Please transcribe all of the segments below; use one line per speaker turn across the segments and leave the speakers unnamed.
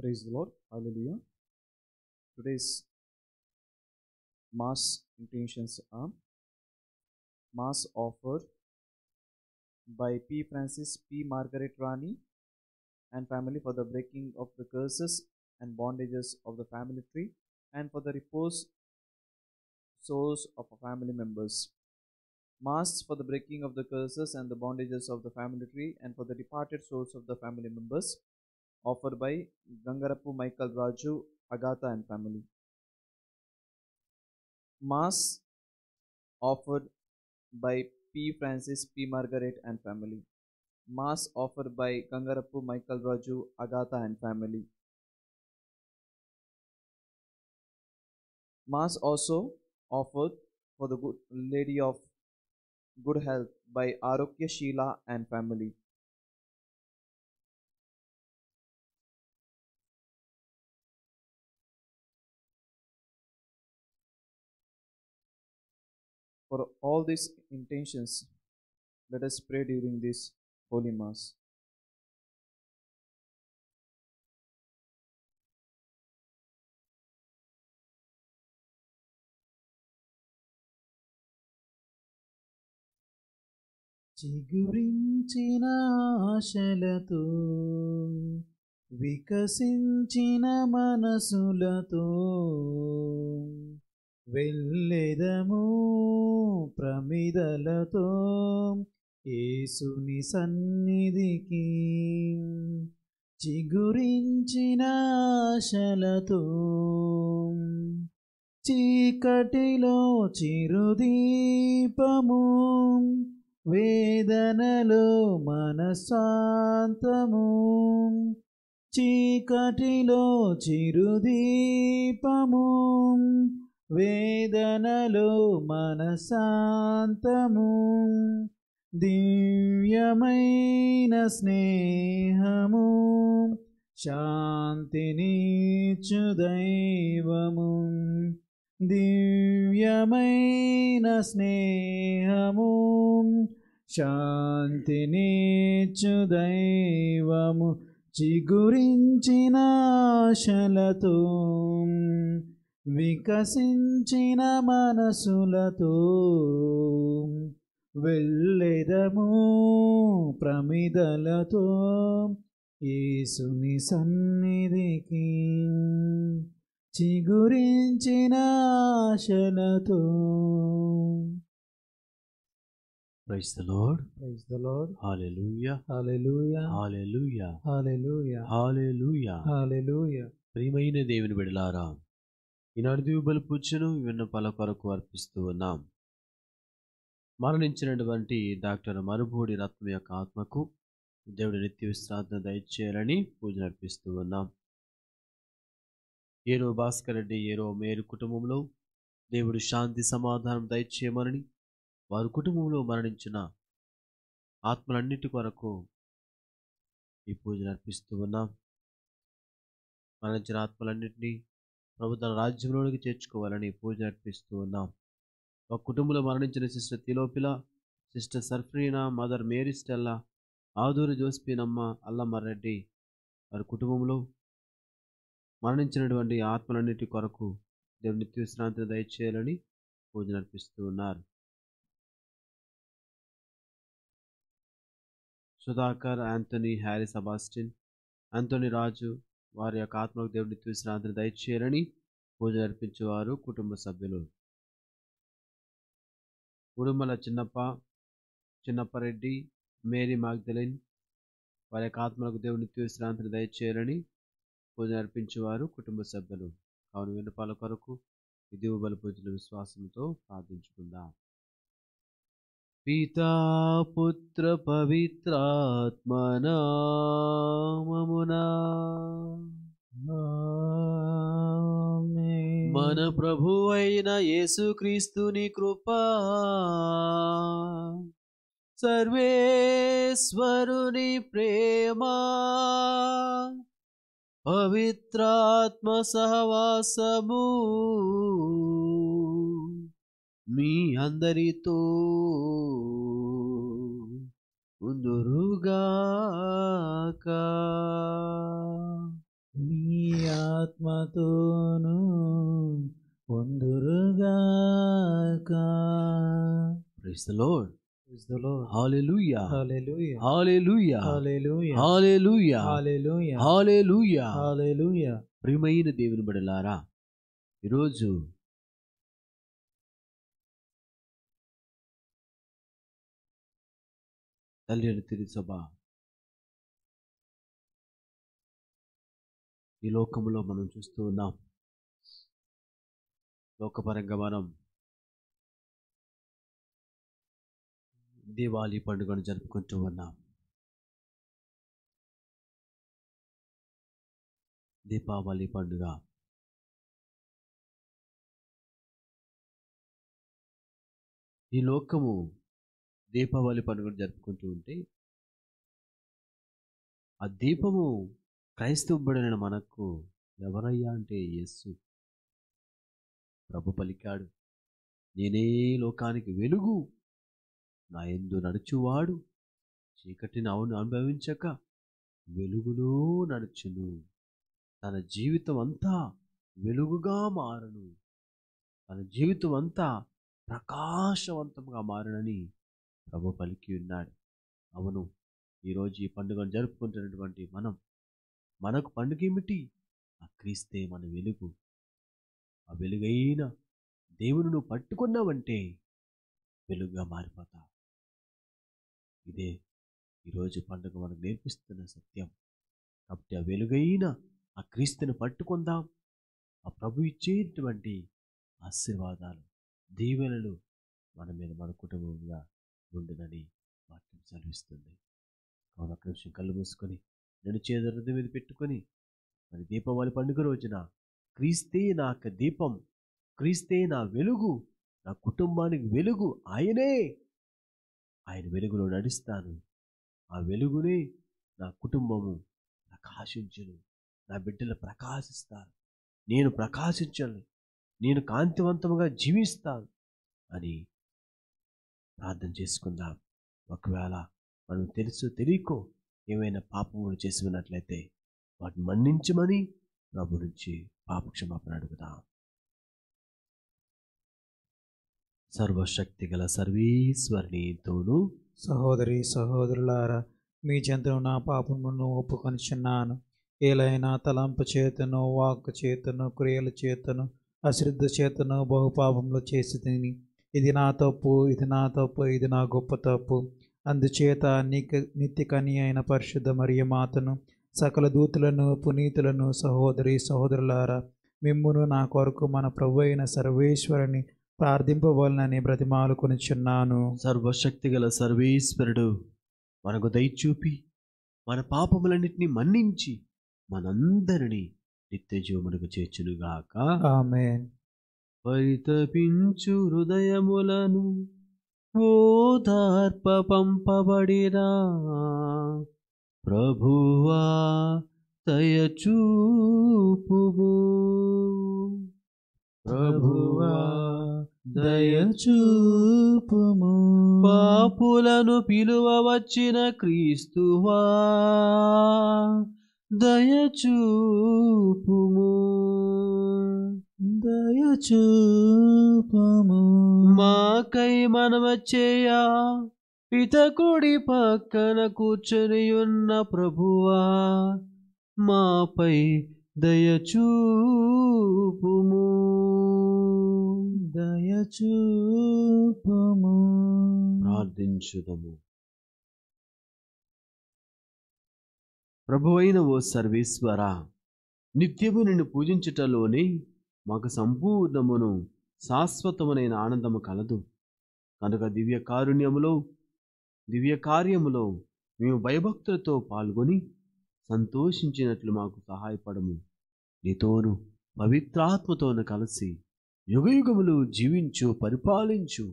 Praise the Lord. Hallelujah. Today's Mass intentions are Mass offered by P. Francis P. Margaret Rani and family for the breaking of the curses and bondages of the family tree and for the repose souls of family members. Mass for the breaking of the curses and the bondages of the family tree and for the departed souls of the family members offered by Gangarapu Michael Raju, Agatha and family. Mass offered by P. Francis P. Margaret and family. Mass offered by Gangarapu Michael Raju, Agatha and family. Mass also offered for the good lady of good health by Arokya Sheila and family. For all these intentions, let us pray during this Holy Mass. చిగురించిన ఆశలతో
వికసించిన మనసులతో వెళ్ళెదము ప్రమిదలతో యేసుని సన్నిధికి చిగురించిన శలతో చీకటిలో చిరుదీపము వేదనలో మనశాంతము చీకటిలో చిరుదీపము వేదనలో మనశాంతము దివ్యమైన స్నేహము శాంతిని చుదైవము దివ్యమైన స్నేహము శాంతిని చుదైవము చిగురించిన శలతో వికసించిన మనసులతో వెళ్ళెదము ప్రమిదలతో యేసుని సన్నిధికి చిగురించిన ఆశలతో
praise the Lord praise the Lord hallelujah hallelujah hallelujah hallelujah hallelujah hallelujah
ప్రియమైన దేవుని బిడలారా ఈనాడు దివ్యబలి పూజను పల కొరకు అర్పిస్తూ ఉన్నాం మరణించినటువంటి డాక్టర్ మరుభూడి రత్నం యొక్క ఆత్మకు దేవుడి నిత్య విశ్రాంతి దయచేయాలని పూజ నడిపిస్తూ ఉన్నాం ఏరో భాస్కర్ రెడ్డి ఏరో మేరు కుటుంబంలో దేవుడు శాంతి సమాధానం దయచేయమని వారి కుటుంబంలో మరణించిన
ఆత్మలన్నిటి కొరకు ఈ పూజ నర్పిస్తూ ఉన్నాం మరణించిన ఆత్మలన్నింటినీ ప్రభు తన రాజ్యంలోనికి చేర్చుకోవాలని పూజ
అర్పిస్తూ ఉన్నాం ఒక కుటుంబంలో మరణించిన sister Tilopila sister Sarfrina mother Mary Stella Aduri Josephinamma Allammareddy వారి కుటుంబంలో
మరణించినటువంటి ఆత్మలన్నిటి కొరకు దేవుని నిత్య విశ్రాంతిని దయచేయాలని పూజ నడిపిస్తూ ఉన్నారు Sudhakar Anthony Harry Sebastin Anthony Raju వారి యొక్క ఆత్మకు దేవుడి నిత్యవిశ్రాంతిని దయచేయాలని పూజ నడిపించేవారు కుటుంబ సభ్యులు ఉడుమల చిన్నప్ప చిన్నప్పరెడ్డి మేరీ మాగ్దలిన్ వారి యొక్క ఆత్మలకు దేవుడి నిత్యవిశ్రాంతిని దయచేయాలని పూజ నడిపించేవారు కుటుంబ సభ్యులు కావున విన్నపాల కొరకు ఇది పూజల విశ్వాసంతో ప్రార్థించుకుందాం पिता
पुत्र पवित्रात्मना ममुना మన ప్రభు అయిన యేసుక్రీస్తుని కృప సర్వేశ్వరుని ప్రేమ పవిత్రాత్మ సహవాసము మీ అందరితో
ఉందురుగాక మీ ఆత్మతోను ఉందురుగాక
ప్రైజ్
ప్రియమైన దేవుని బడలారా ఈరోజు తల్లిని తిరిసభా ఈ లోకంలో మనం చూస్తూ ఉన్నాం లోకపరంగా మనం దీవాళీ పండుగను జరుపుకుంటూ ఉన్నాం దీపావళి పండుగ ఈ లోకము దీపావళి పండుగ జరుపుకుంటూ ఉంటే ఆ దీపము క్రైస్తవబడిన మనకు ఎవరయ్యా అంటే యస్సు ప్రభు పలికాడు నేనే లోకానికి వెలుగు నా ఎందు నడుచువాడు
చీకటిని అవును అనుభవించక వెలుగులో నడుచును తన జీవితం అంతా వెలుగుగా మారను తన జీవితం అంతా ప్రకాశవంతంగా మారనని ప్రభు పలికి ఉన్నాడు
అవును ఈరోజు ఈ పండుగను జరుపుకుంటున్నటువంటి మనం మనకు పండుగ ఏమిటి ఆ క్రీస్తే మన వెలుగు ఆ వెలుగైన దేవుని నువ్వు పట్టుకున్నావంటే వెలుగుగా మారిపోతావు ఇదే ఈరోజు పండుగ మనకు నేర్పిస్తున్న సత్యం కాబట్టి ఆ వెలుగైన ఆ క్రీస్తుని పట్టుకుందాం ఆ ప్రభు ఇచ్చేటువంటి ఆశీర్వాదాలు దీవెనలు మన మీద మన కుటుంబంగా ఉండునని వాక్యం సెలవిస్తుంది కావున ఒక నిమిషం కళ్ళు మూసుకొని నేను చేదరది మీద పెట్టుకొని
మరి దీపావళి పండుగ రోజున క్రీస్తే యొక్క దీపం క్రీస్తే నా వెలుగు నా కుటుంబానికి వెలుగు ఆయనే ఆయన వెలుగులో నడుస్తాను ఆ వెలుగునే నా కుటుంబము ప్రకాశించును
నా బిడ్డలు ప్రకాశిస్తారు
నేను ప్రకాశించను నేను కాంతివంతముగా
జీవిస్తాను అని ప్రార్థన చేసుకుందాం ఒకవేళ మనం తెలుసు తెలియకో ఏమైనా పాపములు చేసి ఉన్నట్లయితే వాటిని మన్నించమని ప్రభు నుంచి పాపక్షమాపణ అడుగుదాం సర్వశక్తి గల సర్వీశ్వరునితోనూ సహోదరి
సహోదరులారా మీ చెంతను నా పాపమును చిన్నాను ఏలైనా తలంపు చేతను వాక్ చేతను క్రియల చేతను అశ్రద్ధ చేతను బహుపాపములు చేసి తిని ఇది నా తప్పు ఇది నా తప్పు ఇది నా గొప్ప తప్పు అందుచేత నీకు నిత్యకని అయిన పరిశుద్ధ మరియు మాతను సకల దూతులను పునీతులను సహోదరి సహోదరులారా మిమ్మును నా కొరకు మన ప్రభు అయిన సర్వేశ్వరుని ప్రార్థింపవలనని చిన్నాను సర్వశక్తి గల సర్వేశ్వరుడు మనకు దయచూపి మన పాపములన్నింటినీ మన్నించి
మనందరినీ నిత్యజీవమునకు చేర్చునుగాక
ఆమె పరితపించు
హృదయములను ఓదార్ప పంపబడిరా ప్రభువా
దయచూపుము
ప్రభువా
దయచూపుము పాపులను వచ్చిన క్రీస్తువా దయచూపుము దయచూపము మాకై మనమచ్చేయా పితకుడి
పక్కన కూర్చొని ఉన్న ప్రభువా మాపై
దయచూపుము
దయచూపము ప్రార్థించుదము ప్రభువైన ఓ సర్వేశ్వర
నిత్యము నిన్ను పూజించుటలోని మాకు సంపూర్ణమును శాశ్వతమునైన ఆనందము కలదు కనుక దివ్య కారుణ్యములో దివ్య కార్యములో మేము భయభక్తులతో పాల్గొని సంతోషించినట్లు మాకు సహాయపడము నీతోను పవిత్రాత్మతోను కలిసి యుగయుగములు జీవించు పరిపాలించు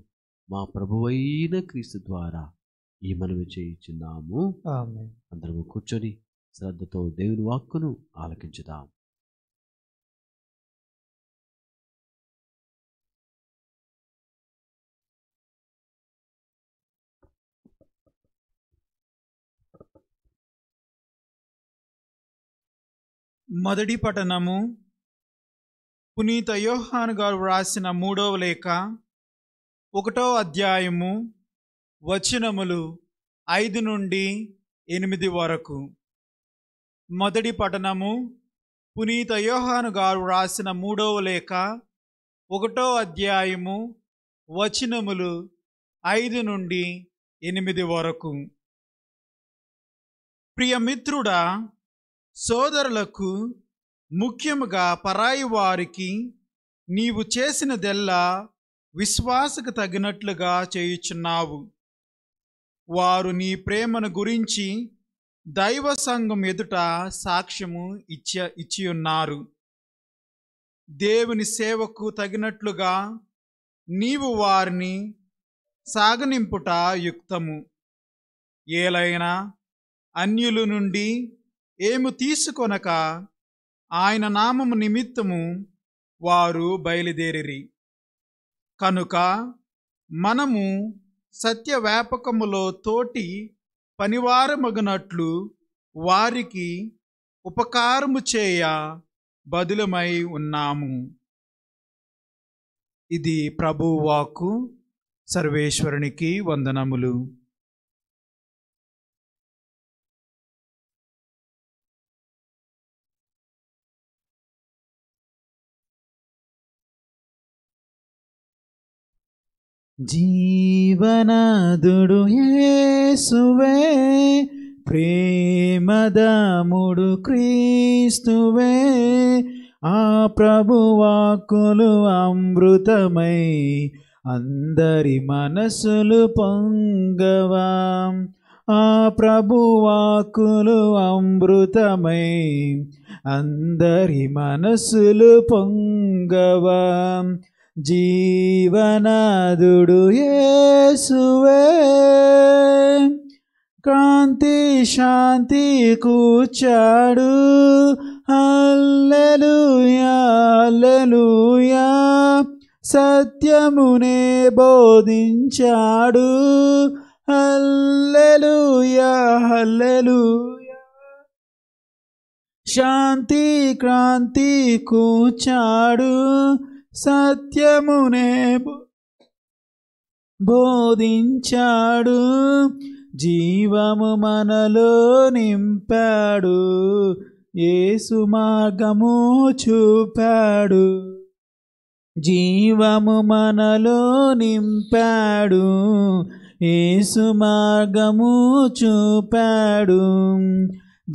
మా ప్రభువైన క్రీస్తు ద్వారా ఈ మనవి
చేయించున్నాము అందరము కూర్చొని శ్రద్ధతో దేవుని వాక్కును ఆలకించుదాం మొదటి పఠనము పునీత యోహాన్ గారు వ్రాసిన మూడవ
లేఖ ఒకటో అధ్యాయము వచనములు ఐదు నుండి ఎనిమిది వరకు మొదటి పఠనము పునీత యోహాను గారు వ్రాసిన మూడవ లేఖ ఒకటో అధ్యాయము వచనములు ఐదు నుండి ఎనిమిది వరకు ప్రియమిత్రుడా సోదరులకు ముఖ్యముగా పరాయి వారికి నీవు చేసినదెల్లా విశ్వాసకు తగినట్లుగా చేయుచున్నావు వారు నీ ప్రేమను గురించి దైవ సంఘం ఎదుట సాక్ష్యము ఇచ్చ ఇచ్చి ఉన్నారు దేవుని సేవకు తగినట్లుగా నీవు వారిని సాగనింపుట యుక్తము ఏలైనా అన్యుల నుండి ఏమి తీసుకొనక ఆయన నామము నిమిత్తము వారు బయలుదేరిరి కనుక మనము సత్యవ్యాపకములో తోటి పనివారమగినట్లు వారికి ఉపకారము చేయ బదులమై ఉన్నాము ఇది
ప్రభువాకు సర్వేశ్వరునికి వందనములు జీవనాదుడు యేసువే
ప్రేమదాముడు క్రీస్తువే ఆ ప్రభువాక్కులు అమృతమై అందరి మనసులు పొంగవా ఆ ప్రభువాకులు అమృతమై అందరి మనసులు పొంగవా జీవనదుడు ఏసువే కాంతి శాంతి కూచాడు అల్లెలుయా అల్లెలుయా సత్యమునే బోధించాడు హల్లెలూయా హల్లెలూయా శాంతి క్రాంతి కూచాడు సత్యమునే బోధించాడు జీవము మనలో నింపాడు ఏసు మార్గము చూపాడు జీవము మనలో నింపాడు ఏసు మార్గము చూపాడు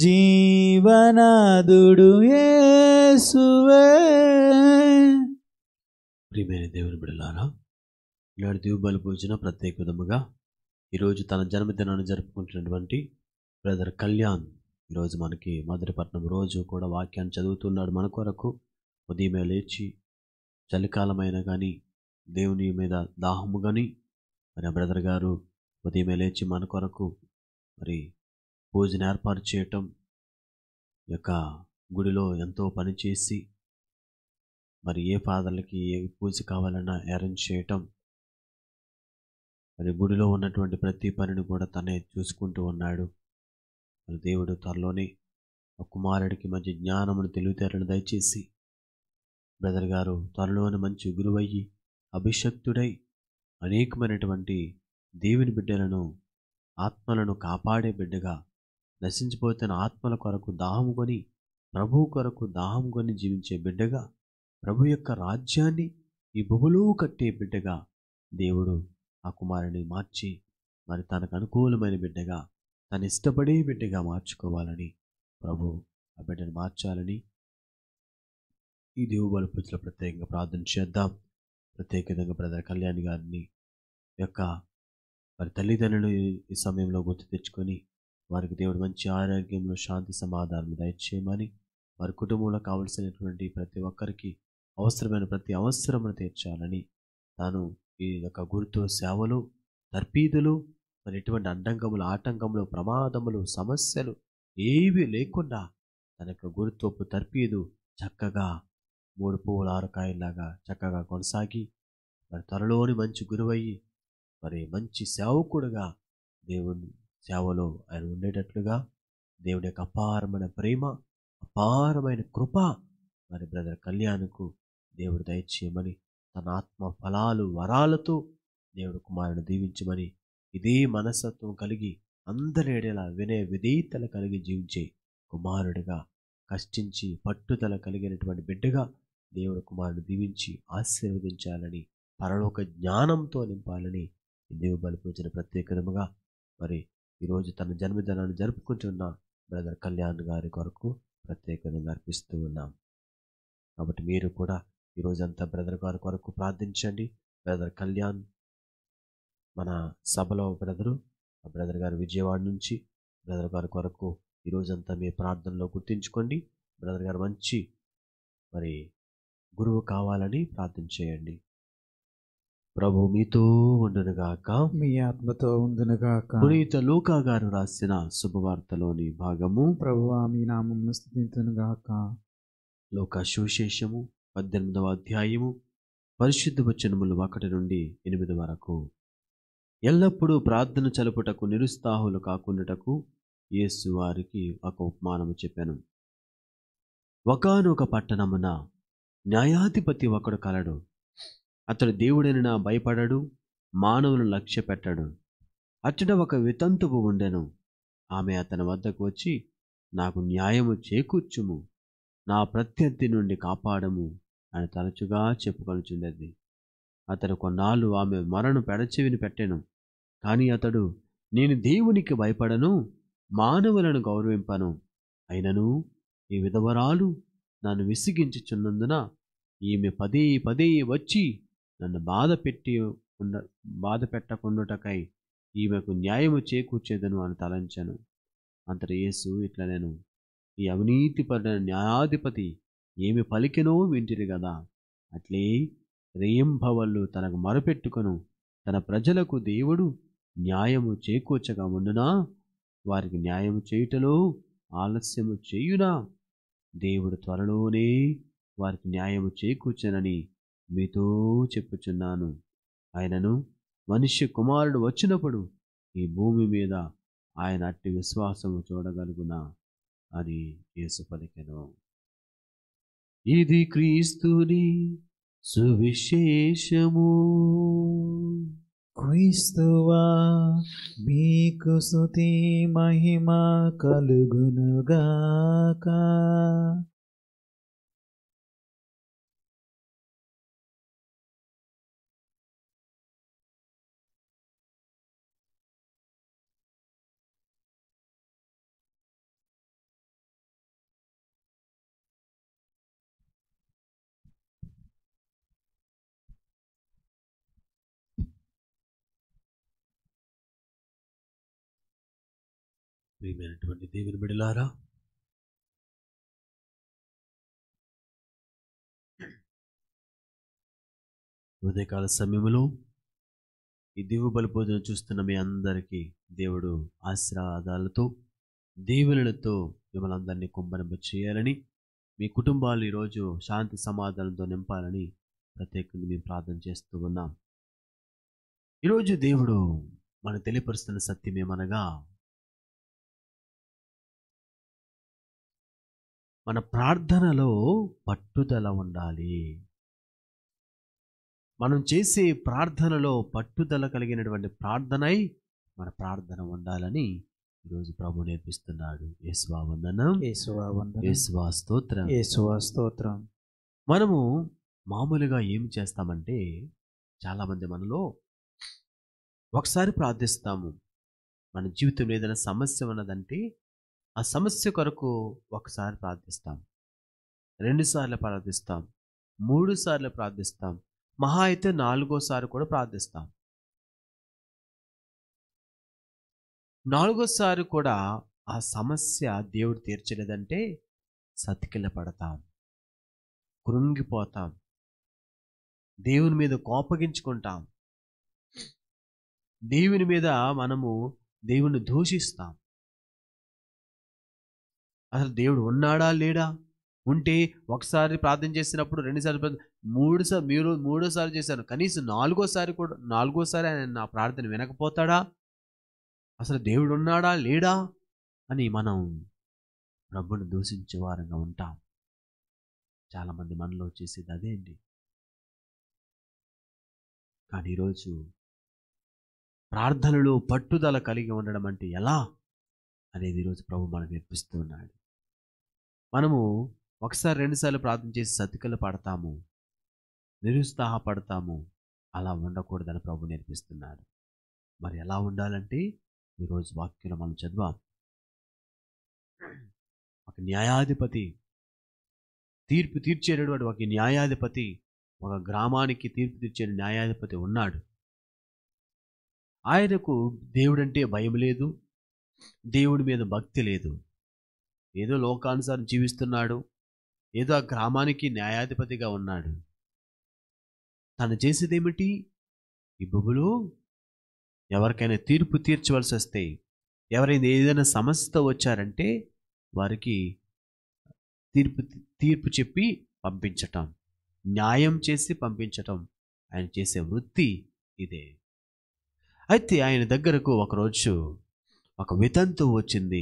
జీవనాదుడు ఏసువే
ప్రియమైన దేవుని బిడలారా
ఈనాడు దేవుడు పూజన ప్రత్యేక విధముగా ఈరోజు తన జన్మదినాన్ని జరుపుకుంటున్నటువంటి బ్రదర్ కళ్యాణ్ ఈరోజు మనకి మధురపట్నం రోజు కూడా వాక్యాన్ని చదువుతున్నాడు మన కొరకు ఉదయమే లేచి చలికాలమైన కానీ దేవుని మీద దాహము కానీ మరి ఆ బ్రదర్ గారు ఉదయమే లేచి మన కొరకు
మరి పూజను ఏర్పాటు చేయటం యొక్క గుడిలో ఎంతో పనిచేసి మరి ఏ ఫాదర్లకి ఏ పూజ కావాలన్నా అరేంజ్ చేయటం మరి గుడిలో ఉన్నటువంటి ప్రతి పనిని కూడా తనే చూసుకుంటూ ఉన్నాడు మరి దేవుడు త్వరలోనే కుమారుడికి మంచి జ్ఞానమును
తెలివితేటను దయచేసి బ్రదర్ గారు త్వరలోనే మంచి గురువయ్యి అభిషక్తుడై అనేకమైనటువంటి దేవుని బిడ్డలను ఆత్మలను కాపాడే బిడ్డగా నశించిపోతున్న ఆత్మల కొరకు దాహం కొని ప్రభు కొరకు దాహం కొని జీవించే బిడ్డగా ప్రభు యొక్క రాజ్యాన్ని ఈ భూమిలో కట్టే బిడ్డగా దేవుడు ఆ కుమారుని మార్చి మరి తనకు అనుకూలమైన బిడ్డగా తను ఇష్టపడే బిడ్డగా మార్చుకోవాలని ప్రభు ఆ బిడ్డను మార్చాలని
ఈ దేవుబల పూజలో ప్రత్యేకంగా ప్రార్థన చేద్దాం ప్రత్యేక విధంగా బ్రదర్ కళ్యాణ్ గారిని యొక్క వారి తల్లిదండ్రులు ఈ సమయంలో గుర్తు
తెచ్చుకొని వారికి దేవుడు మంచి ఆరోగ్యంలో శాంతి సమాధానం దయచేయమని వారి కుటుంబంలో కావలసినటువంటి ప్రతి ఒక్కరికి అవసరమైన ప్రతి అవసరమును తీర్చాలని తాను ఈ యొక్క గురుతో సేవలు తర్పీదులు మరి ఎటువంటి అడ్డంకములు ఆటంకములు ప్రమాదములు సమస్యలు ఏవి లేకుండా తన యొక్క గురుత్వపు తర్పీదు చక్కగా మూడు పువ్వుల ఆరకాయలాగా చక్కగా కొనసాగి మరి త్వరలోని మంచి గురువయ్యి మరి మంచి సేవకుడుగా దేవుని సేవలో ఆయన ఉండేటట్లుగా దేవుడి యొక్క అపారమైన ప్రేమ అపారమైన కృప మరి బ్రదర్ కళ్యాణ్కు దేవుడు దయచేయమని తన ఆత్మ ఫలాలు వరాలతో దేవుడు కుమారుని దీవించమని ఇదే మనస్తత్వం కలిగి అందరేడేలా వినే విధేయతలు కలిగి జీవించే కుమారుడిగా కష్టించి పట్టుదల కలిగినటువంటి బిడ్డగా దేవుడు కుమారుడు దీవించి ఆశీర్వదించాలని పరలోక జ్ఞానంతో నింపాలని దేవు బలిపించిన ప్రత్యేకతముగా మరి ఈరోజు తన జన్మదినాన్ని జరుపుకుంటున్న బ్రదర్ కళ్యాణ్ గారి కొరకు ప్రత్యేకంగా అర్పిస్తూ
ఉన్నాం కాబట్టి మీరు కూడా ఈరోజంతా బ్రదర్ గారి కొరకు ప్రార్థించండి బ్రదర్ కళ్యాణ్ మన సభలో బ్రదరు ఆ బ్రదర్ గారు విజయవాడ
నుంచి బ్రదర్ గారి కొరకు ఈరోజంతా మీ ప్రార్థనలో గుర్తించుకోండి బ్రదర్ గారు మంచి మరి గురువు కావాలని ప్రార్థన చేయండి ప్రభు మీతో ఉండనుగాక
మీ ఆత్మతో ఉండనుగాక పునీత
లూకా గారు రాసిన శుభవార్తలోని భాగము ప్రభు మీ నామం లోక సువిశేషము పద్దెనిమిదవ అధ్యాయము పరిశుద్ధ వచనములు ఒకటి నుండి ఎనిమిది వరకు ఎల్లప్పుడూ ప్రార్థన చలుపుటకు నిరుత్సాహులు కాకుండాటకు యేసు వారికి ఒక ఉపమానము చెప్పాను ఒకనొక పట్టణమున న్యాయాధిపతి ఒకడు కలడు అతడు దేవుడైన భయపడడు మానవులను లక్ష్య పెట్టడు అచ్చట ఒక వితంతువు ఉండెను ఆమె అతని వద్దకు వచ్చి నాకు న్యాయము చేకూర్చుము నా ప్రత్యర్థి నుండి కాపాడము అని తరచుగా చెప్పుకొనుచుండేది అతడు కొన్నాళ్ళు ఆమె మరణు పెడచెవిని పెట్టెను కానీ అతడు నేను దేవునికి భయపడను మానవులను గౌరవింపను అయినను ఈ విధవరాలు నన్ను విసిగించుచున్నందున ఈమె పదే పదే వచ్చి నన్ను బాధ పెట్టి ఉండ బాధ పెట్టకుండుటకై ఈమెకు న్యాయము చేకూర్చేదను అని తలంచాను అంతట యేసు ఇట్లా నేను ఈ అవినీతి పడిన న్యాయాధిపతి ఏమి పలికినో వింటిరి కదా అట్లే రేయంభవల్లు తనకు మరపెట్టుకును తన ప్రజలకు దేవుడు న్యాయము చేకూర్చగా ఉండునా వారికి న్యాయము చేయుటలో ఆలస్యము చేయునా దేవుడు త్వరలోనే వారికి న్యాయము చేకూర్చనని మీతో చెప్పుచున్నాను ఆయనను మనిషి కుమారుడు వచ్చినప్పుడు ఈ భూమి మీద
ఆయన అట్టి విశ్వాసము చూడగలుగునా అని యేసు పలికెను
ఇది క్రీస్తుని సువిశేషము క్రీస్తువా మీకు సుతి
మహిమ కలుగునుగాక ప్రియమైనటువంటి దేవుని బిడలారా ఉదయకాల సమయంలో ఈ దివ్య బలిపోజన చూస్తున్న మీ అందరికీ దేవుడు
ఆశీర్వాదాలతో దీవెనలతో మిమ్మల్ని అందరినీ కుంభనింప చేయాలని మీ కుటుంబాలు ఈరోజు శాంతి సమాధానంతో నింపాలని ప్రత్యేకంగా మేము ప్రార్థన చేస్తూ ఉన్నాం
ఈరోజు దేవుడు మనకు తెలియపరుస్తున్న సత్యం ఏమనగా మన ప్రార్థనలో పట్టుదల ఉండాలి మనం చేసే
ప్రార్థనలో పట్టుదల కలిగినటువంటి ప్రార్థనై మన ప్రార్థన ఉండాలని ఈరోజు ప్రభు నేర్పిస్తున్నాడు మనము మామూలుగా ఏం చేస్తామంటే చాలామంది మనలో ఒకసారి ప్రార్థిస్తాము మన జీవితంలో ఏదైనా సమస్య ఉన్నదంటే ఆ సమస్య కొరకు ఒకసారి ప్రార్థిస్తాం
రెండుసార్లు ప్రార్థిస్తాం మూడు సార్లు ప్రార్థిస్తాం మహా అయితే నాలుగోసారి కూడా ప్రార్థిస్తాం నాలుగోసారి కూడా ఆ సమస్య దేవుడు తీర్చలేదంటే సతికిల పడతాం
కృంగిపోతాం దేవుని మీద కోపగించుకుంటాం
దేవుని మీద మనము దేవుని దూషిస్తాం అసలు దేవుడు ఉన్నాడా లేడా ఉంటే
ఒకసారి ప్రార్థన చేసినప్పుడు రెండుసార్లు మూడుసారి మీరు మూడోసారి చేశాను కనీసం నాలుగోసారి కూడా నాలుగోసారి ఆయన నా ప్రార్థన వినకపోతాడా అసలు దేవుడు ఉన్నాడా
లేడా అని మనం ప్రభుని దూషించే వారంగా ఉంటాం చాలామంది మనలో చేసేది అదే అండి కానీ ఈరోజు ప్రార్థనలో పట్టుదల కలిగి ఉండడం అంటే ఎలా
అనేది ఈరోజు ప్రభు మనం నేర్పిస్తున్నాడు మనము ఒకసారి రెండుసార్లు ప్రార్థన చేసి సతికలు పడతాము నిరుత్సాహపడతాము అలా
ఉండకూడదని ప్రభు నేర్పిస్తున్నాడు మరి ఎలా ఉండాలంటే ఈరోజు వాక్యం మనం చదివాం ఒక న్యాయాధిపతి తీర్పు తీర్చేటటువంటి ఒక న్యాయాధిపతి ఒక గ్రామానికి తీర్పు తీర్చే న్యాయాధిపతి
ఉన్నాడు ఆయనకు దేవుడంటే భయం లేదు దేవుడి మీద భక్తి లేదు ఏదో లోకానుసారం జీవిస్తున్నాడు ఏదో ఆ గ్రామానికి న్యాయాధిపతిగా ఉన్నాడు తను చేసేదేమిటి ఈ బొబులు ఎవరికైనా తీర్పు తీర్చవలసి వస్తే ఎవరైనా ఏదైనా సమస్యతో వచ్చారంటే వారికి తీర్పు తీర్పు చెప్పి పంపించటం న్యాయం చేసి పంపించటం ఆయన చేసే వృత్తి ఇదే అయితే ఆయన దగ్గరకు ఒకరోజు ఒక వితంతు వచ్చింది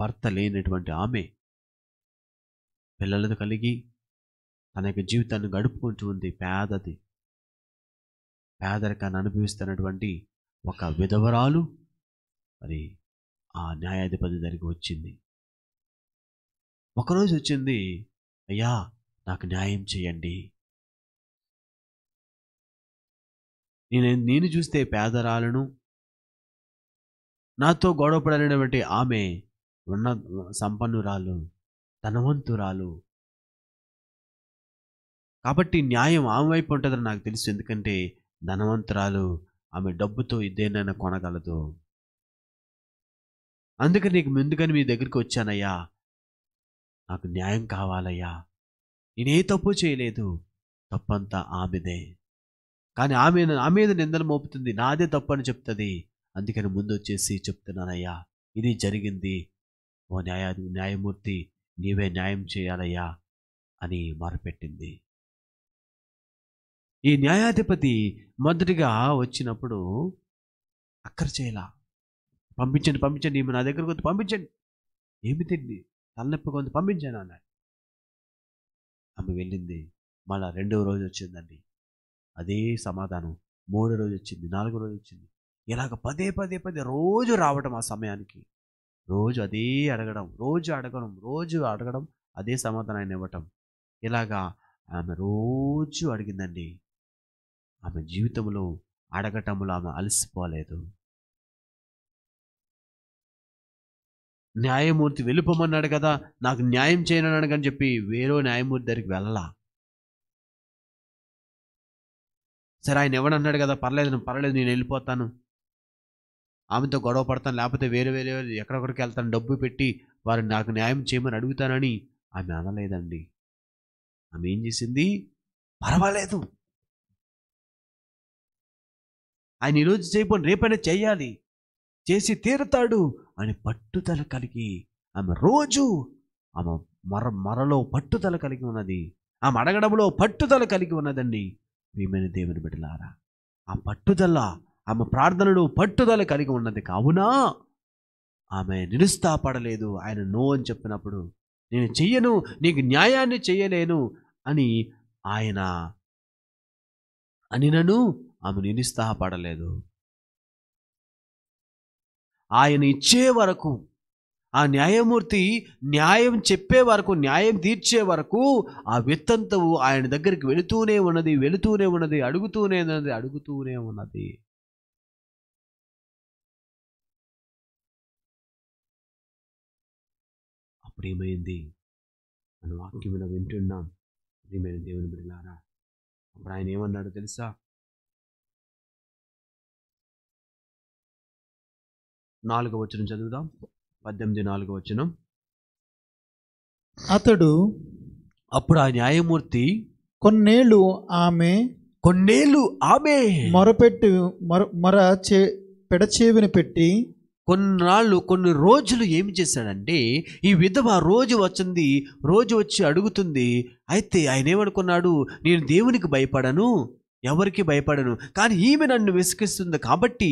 భర్త లేనటువంటి ఆమె పిల్లలను కలిగి తన యొక్క జీవితాన్ని గడుపుకుంటూ ఉంది పేదది పేదరికాన్ని అనుభవిస్తున్నటువంటి ఒక విధవరాలు మరి
ఆ న్యాయాధిపతి దగ్గరికి వచ్చింది ఒకరోజు వచ్చింది అయ్యా నాకు న్యాయం చేయండి నేను నేను చూస్తే పేదరాలను నాతో గొడవపడలేనటువంటి
ఆమె ఉన్న సంపన్నురాలు ధనవంతురాలు కాబట్టి న్యాయం ఆమె వైపు ఉంటుందని నాకు తెలుసు ఎందుకంటే ధనవంతురాలు ఆమె డబ్బుతో ఇదేనైనా కొనగలదు అందుకని నీకు ముందుగానే మీ దగ్గరికి వచ్చానయ్యా నాకు న్యాయం కావాలయ్యా నేనే తప్పు చేయలేదు తప్పంతా ఆమెదే కానీ ఆమె ఆమె మీద నిందలు మోపుతుంది నాదే తప్పు అని చెప్తుంది అందుకని ముందు వచ్చేసి చెప్తున్నానయ్యా
ఇది జరిగింది ఓ న్యాయ న్యాయమూర్తి నీవే న్యాయం చేయాలయ్యా అని మొరపెట్టింది ఈ న్యాయాధిపతి మొదటిగా వచ్చినప్పుడు అక్కడ చేయలా పంపించండి పంపించండి
ఈమె నా దగ్గరకు వద్దు పంపించండి ఏమి తిండి తలనొప్పి కొంత పంపించాను అన్నాడు ఆమె వెళ్ళింది మళ్ళా రెండవ రోజు వచ్చిందండి అదే సమాధానం మూడో రోజు వచ్చింది నాలుగో రోజు వచ్చింది ఇలాగ పదే పదే పదే రోజు రావటం ఆ సమయానికి రోజు అదే అడగడం రోజు అడగడం రోజు అడగడం అదే సమాధానం ఆయన ఇవ్వటం
ఇలాగా ఆమె రోజు అడిగిందండి ఆమె జీవితంలో అడగటంలో ఆమె అలసిపోలేదు
న్యాయమూర్తి వెళ్ళిపోమన్నాడు కదా నాకు న్యాయం చేయనన్నాడు అని చెప్పి వేరే న్యాయమూర్తి దగ్గరికి వెళ్ళలా సరే ఆయన ఎవడన్నాడు కదా పర్లేదు పర్లేదు నేను వెళ్ళిపోతాను ఆమెతో గొడవ పడతాను లేకపోతే వేరే వేరే ఎక్కడొక్కడికి వెళ్తాను డబ్బు పెట్టి వారు నాకు న్యాయం చేయమని అడుగుతానని ఆమె అనలేదండి
ఆమె ఏం చేసింది పర్వాలేదు ఆయన ఈరోజు చేయబోని రేపైనా చేయాలి చేసి తీరుతాడు
అని పట్టుదల కలిగి ఆమె రోజు ఆమె మర మరలో పట్టుదల కలిగి ఉన్నది ఆమె అడగడంలో పట్టుదల కలిగి ఉన్నదండి ప్రియమైన దేవుని బిడ్డలారా ఆ పట్టుదల ఆమె ప్రార్థనలు పట్టుదల కలిగి ఉన్నది కావునా ఆమె నిరుస్తాపడలేదు ఆయన నో అని చెప్పినప్పుడు నేను చెయ్యను నీకు న్యాయాన్ని చేయలేను అని ఆయన అనినను ఆమె నిరుత్సాహపడలేదు ఆయన ఇచ్చే వరకు ఆ న్యాయమూర్తి న్యాయం చెప్పే వరకు న్యాయం తీర్చే వరకు ఆ విత్తంతవు ఆయన దగ్గరికి వెళుతూనే ఉన్నది వెళుతూనే ఉన్నది అడుగుతూనే ఉన్నది అడుగుతూనే
ఉన్నది ప్రియమైంది అని వాక్యం ఇలా వింటున్నాం ప్రియమైన దేవుని బిడ్డలారా అప్పుడు ఆయన ఏమన్నాడు తెలుసా నాలుగో వచనం చదువుదాం పద్దెనిమిది నాలుగో వచనం అతడు
అప్పుడు ఆ న్యాయమూర్తి కొన్నేళ్ళు ఆమె కొన్నేళ్ళు ఆమె మొరపెట్టి మొర మొర చే పెడచేవిని పెట్టి కొన్నాళ్ళు కొన్ని
రోజులు ఏమి చేశాడంటే ఈ విధవ రోజు వచ్చింది రోజు వచ్చి అడుగుతుంది అయితే ఆయన ఏమనుకున్నాడు నేను దేవునికి భయపడను ఎవరికి భయపడను కానీ ఈమె నన్ను విసిగిస్తుంది కాబట్టి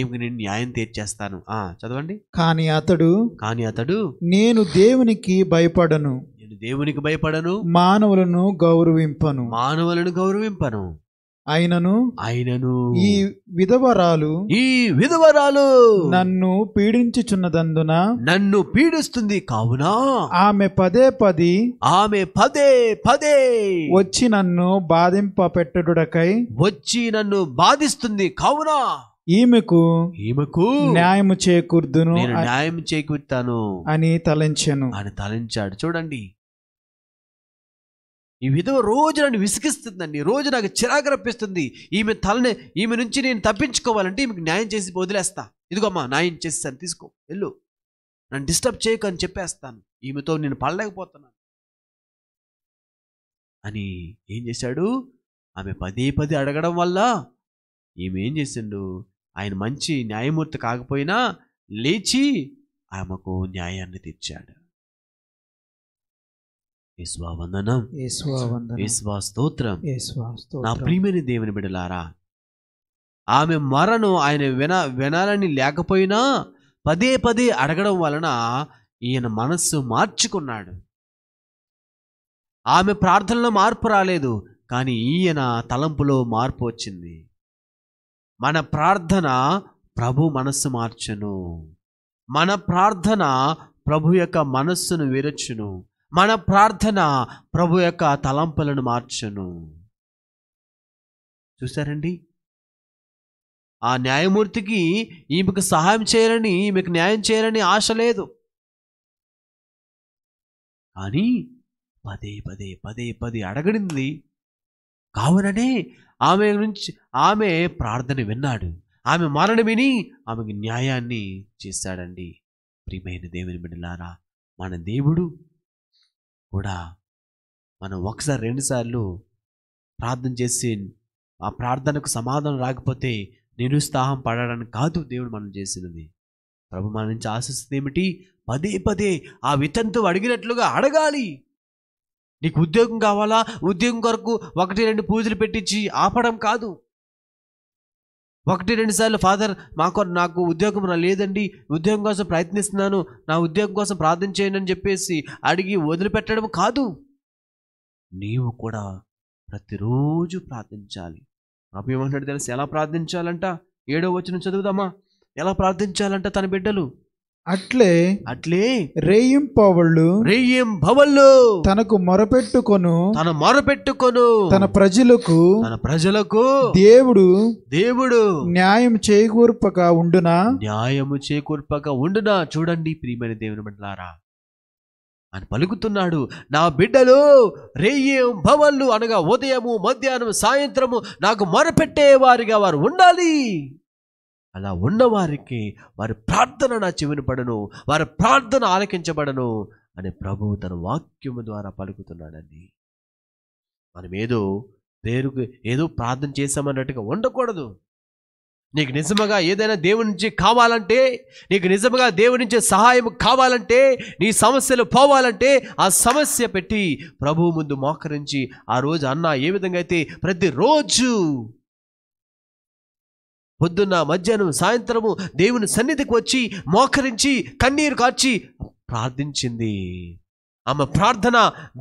ఈమె నేను న్యాయం తీర్చేస్తాను ఆ చదవండి
కానీ అతడు కానీ అతడు నేను దేవునికి భయపడను
నేను దేవునికి భయపడను
మానవులను గౌరవింపను మానవులను గౌరవింపను ఆయనను ఆయనను ఈ విధవరాలు ఈ విధవరాలు నన్ను పీడించుచున్నదందున నన్ను పీడిస్తుంది కావున ఆమె పదే పది ఆమె పదే పదే వచ్చి నన్ను బాధింప పెట్టడుకై వచ్చి నన్ను
బాధిస్తుంది కావున
ఈమెకు ఈమెకు న్యాయం చేకూర్దును న్యాయం చేకూర్తాను అని తలంచాను అని తలంచాడు చూడండి
ఈ విధవ రోజు నన్ను విసిగిస్తుందండి రోజు నాకు చిరాకు రప్పిస్తుంది ఈమె తలని ఈమె నుంచి నేను తప్పించుకోవాలంటే ఈమెకు న్యాయం చేసి వదిలేస్తా ఇదిగోమ్మా న్యాయం చేస్తాను తీసుకో వెళ్ళు నన్ను డిస్టర్బ్ చేయకు అని చెప్పేస్తాను ఈమెతో నేను పడలేకపోతున్నాను
అని ఏం చేశాడు ఆమె పదే
పదే అడగడం వల్ల ఈమె ఏం చేసిండు ఆయన మంచి న్యాయమూర్తి కాకపోయినా లేచి ఆమెకు న్యాయాన్ని తెచ్చాడు వందనం స్తోత్రం నా ప్రియమైన దేవుని బిడలారా ఆమె మరణం ఆయన విన వినాలని లేకపోయినా పదే పదే అడగడం వలన ఈయన మనస్సు మార్చుకున్నాడు ఆమె ప్రార్థనలో మార్పు రాలేదు కానీ ఈయన తలంపులో మార్పు వచ్చింది మన ప్రార్థన ప్రభు మనస్సు మార్చును మన ప్రార్థన ప్రభు యొక్క మనస్సును విరచును మన ప్రార్థన ప్రభు యొక్క తలంపులను మార్చను చూసారండి ఆ న్యాయమూర్తికి ఈమెకు సహాయం చేయాలని ఈమెకు న్యాయం చేయాలని ఆశ లేదు కానీ పదే పదే పదే పదే అడగడింది కావుననే ఆమె నుంచి ఆమె ప్రార్థన విన్నాడు ఆమె మరణ విని ఆమెకు న్యాయాన్ని చేశాడండి ప్రియమైన దేవుని బిడ్డలారా మన దేవుడు కూడా మనం ఒకసారి రెండుసార్లు ప్రార్థన చేసి ఆ ప్రార్థనకు సమాధానం రాకపోతే నిరుత్సాహం పడడానికి కాదు దేవుడు మనం చేసినది ప్రభు మన నుంచి ఆశిస్తుంది ఏమిటి పదే పదే ఆ వితంతు అడిగినట్లుగా అడగాలి నీకు ఉద్యోగం కావాలా ఉద్యోగం కొరకు ఒకటి రెండు పూజలు పెట్టించి ఆపడం కాదు ఒకటి రెండు సార్లు ఫాదర్ మాకు నాకు ఉద్యోగం లేదండి ఉద్యోగం కోసం ప్రయత్నిస్తున్నాను నా ఉద్యోగం కోసం ప్రార్థన చేయండి అని చెప్పేసి అడిగి వదిలిపెట్టడం కాదు నీవు కూడా ప్రతిరోజు ప్రార్థించాలి నాకు ఏమంటాడు తెలుసు ఎలా ప్రార్థించాలంట ఏడో వచ్చిన చదువుదామా ఎలా ప్రార్థించాలంట తన బిడ్డలు
అట్లే అట్లే పవళ్ళు రేయిం భవళ్ళు తనకు మొరపెట్టుకొను తన మొరపెట్టుకొను తన ప్రజలకు తన ప్రజలకు దేవుడు దేవుడు న్యాయం చేకూర్పక ఉండునా
న్యాయము చేకూర్పక ఉండునా చూడండి ప్రియమైన దేవుని బిడ్డలారా అని పలుకుతున్నాడు నా బిడ్డలు రేయేం భవళ్ళు అనగా ఉదయము మధ్యాహ్నం సాయంత్రము నాకు మొరపెట్టే వారిగా వారు ఉండాలి అలా ఉన్నవారికి వారి ప్రార్థన నా చెవిని పడను వారి ప్రార్థన ఆలకించబడను అని ప్రభువు తన వాక్యము ద్వారా పలుకుతున్నాడండి మనం ఏదో పేరుకు ఏదో ప్రార్థన చేశామన్నట్టుగా ఉండకూడదు నీకు నిజముగా ఏదైనా దేవుని నుంచి కావాలంటే నీకు నిజముగా దేవుని నుంచి సహాయం కావాలంటే నీ సమస్యలు పోవాలంటే ఆ సమస్య పెట్టి ప్రభువు ముందు మోకరించి ఆ రోజు అన్న ఏ విధంగా అయితే ప్రతిరోజు పొద్దున్న మధ్యాహ్నం సాయంత్రము దేవుని సన్నిధికి వచ్చి మోకరించి కన్నీరు కార్చి ప్రార్థించింది ఆమె ప్రార్థన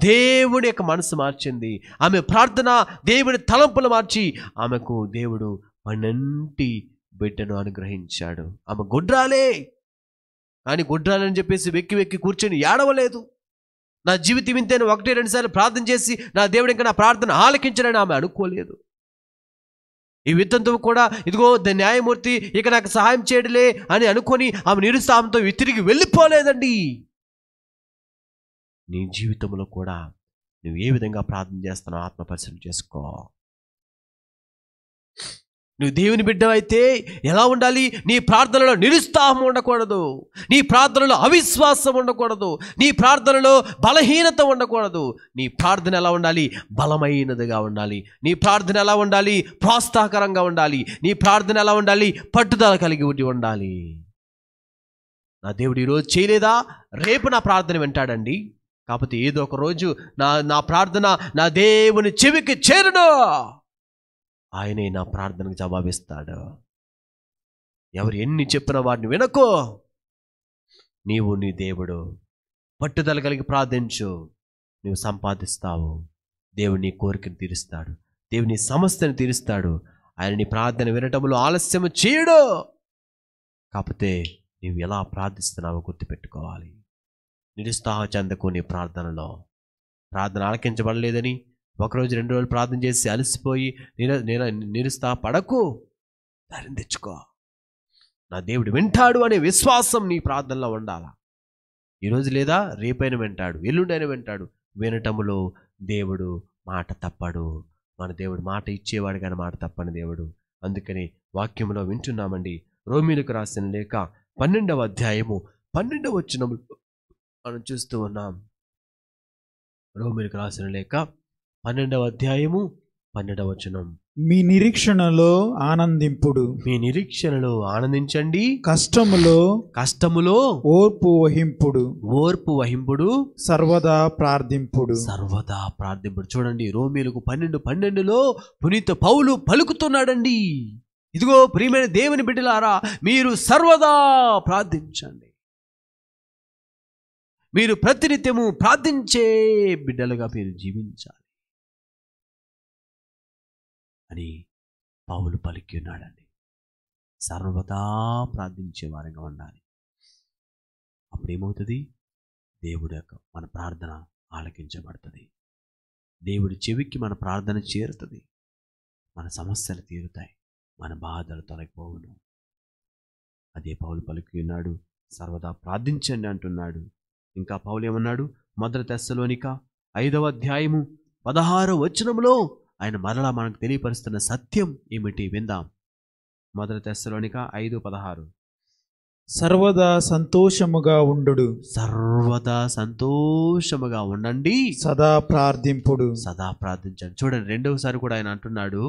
దేవుడి యొక్క మనసు మార్చింది ఆమె ప్రార్థన దేవుడి తలంపులు మార్చి ఆమెకు దేవుడు పనంటి బిడ్డను అనుగ్రహించాడు ఆమె గుడ్రాలే కానీ గుడ్రాలని చెప్పేసి వెక్కి వెక్కి కూర్చొని ఏడవలేదు నా జీవితం ఇంతేను ఒకటి రెండుసార్లు ప్రార్థన చేసి నా దేవుడు ఇంకా నా ప్రార్థన ఆలకించడని ఆమె అనుకోలేదు ఈ విత్తంతో కూడా ఇదిగో న్యాయమూర్తి ఇక నాకు సహాయం చేయడలే అని అనుకొని ఆమె నిరుత్సాహంతో తిరిగి
వెళ్ళిపోలేదండి నీ జీవితంలో కూడా నువ్వు ఏ విధంగా ప్రార్థన చేస్తానో ఆత్మపరిశ్రమ చేసుకో
నువ్వు దేవుని బిడ్డవైతే ఎలా ఉండాలి నీ ప్రార్థనలో నిరుత్సాహం ఉండకూడదు నీ ప్రార్థనలో అవిశ్వాసం ఉండకూడదు నీ ప్రార్థనలో బలహీనత ఉండకూడదు నీ ప్రార్థన ఎలా ఉండాలి బలమైనదిగా ఉండాలి నీ ప్రార్థన ఎలా ఉండాలి ప్రోత్సాహకరంగా ఉండాలి నీ ప్రార్థన ఎలా ఉండాలి పట్టుదల కలిగి ఉండి ఉండాలి నా దేవుడు ఈరోజు చేయలేదా రేపు నా ప్రార్థన వింటాడండి కాకపోతే ఏదో ఒక రోజు నా నా ప్రార్థన నా దేవుని చెవికి చేరును ఆయనే నా ప్రార్థనకు జవాబిస్తాడు ఎవరు ఎన్ని చెప్పినా వాడిని వినకో నీవు నీ దేవుడు పట్టుదల కలిగి ప్రార్థించు నువ్వు సంపాదిస్తావు దేవుడు నీ కోరికను తీరుస్తాడు దేవుని సమస్యను తీరుస్తాడు ఆయన నీ ప్రార్థన వినటంలో ఆలస్యం చేయడు కాకపోతే నీవు ఎలా ప్రార్థిస్తున్నావో గుర్తుపెట్టుకోవాలి నిరుత్సాహ చెందకు నీ ప్రార్థనలో ప్రార్థన ఆలకించబడలేదని ఒకరోజు రెండు రోజులు ప్రార్థన చేసి అలసిపోయి నిర నిరుస్తా పడకు దారిని తెచ్చుకో నా దేవుడు వింటాడు అనే విశ్వాసం నీ ప్రార్థనలో ఉండాల ఈరోజు లేదా రేపైన వింటాడు ఎల్లుండైన వింటాడు వినటములో దేవుడు మాట తప్పడు మన దేవుడు మాట ఇచ్చేవాడు కానీ మాట తప్పని దేవుడు అందుకని వాక్యంలో వింటున్నామండి రోమిలకు రాసిన లేక పన్నెండవ అధ్యాయము పన్నెండవ వచ్చినములు మనం చూస్తూ ఉన్నాం రోమిలకు రాసిన లేక పన్నెండవ అధ్యాయము పన్నెండవ వచనం
మీ నిరీక్షణలో ఆనందింపుడు మీ నిరీక్షణలో ఆనందించండి కష్టములో కష్టములో ఓర్పు వహింపుడు ఓర్పు వహింపుడు సర్వదా ప్రార్థింపుడు సర్వదా
ప్రార్థింపుడు చూడండి రోమిలకు పన్నెండు పన్నెండులో పునీత పౌలు పలుకుతున్నాడండి ఇదిగో ప్రియమైన దేవుని బిడ్డలారా మీరు సర్వదా ప్రార్థించండి
మీరు ప్రతినిత్యము ప్రార్థించే బిడ్డలుగా మీరు జీవించాలి అని పావులు పలికి ఉన్నాడండి సర్వదా ప్రార్థించేవారిగా ఉండాలి అప్పుడేమవుతుంది దేవుడి యొక్క మన ప్రార్థన ఆలకించబడుతుంది దేవుడి చెవికి మన ప్రార్థన చేరుతుంది మన సమస్యలు తీరుతాయి మన బాధలు తొలగిపోవును అదే పౌలు పలికి ఉన్నాడు సర్వదా
ప్రార్థించండి అంటున్నాడు ఇంకా పౌలు ఏమన్నాడు మొదటి తెస్సలోనిక ఐదవ అధ్యాయము పదహారో వచనంలో ఆయన మరలా మనకు తెలియపరుస్తున్న సత్యం ఏమిటి విందాం మొదటి తెస్సలోనిక ఐదు పదహారు
సర్వదా సంతోషముగా ఉండు సర్వదా సంతోషముగా ఉండండి సదా ప్రార్థింపుడు
సదా ప్రార్థించండి చూడండి రెండవసారి కూడా ఆయన అంటున్నాడు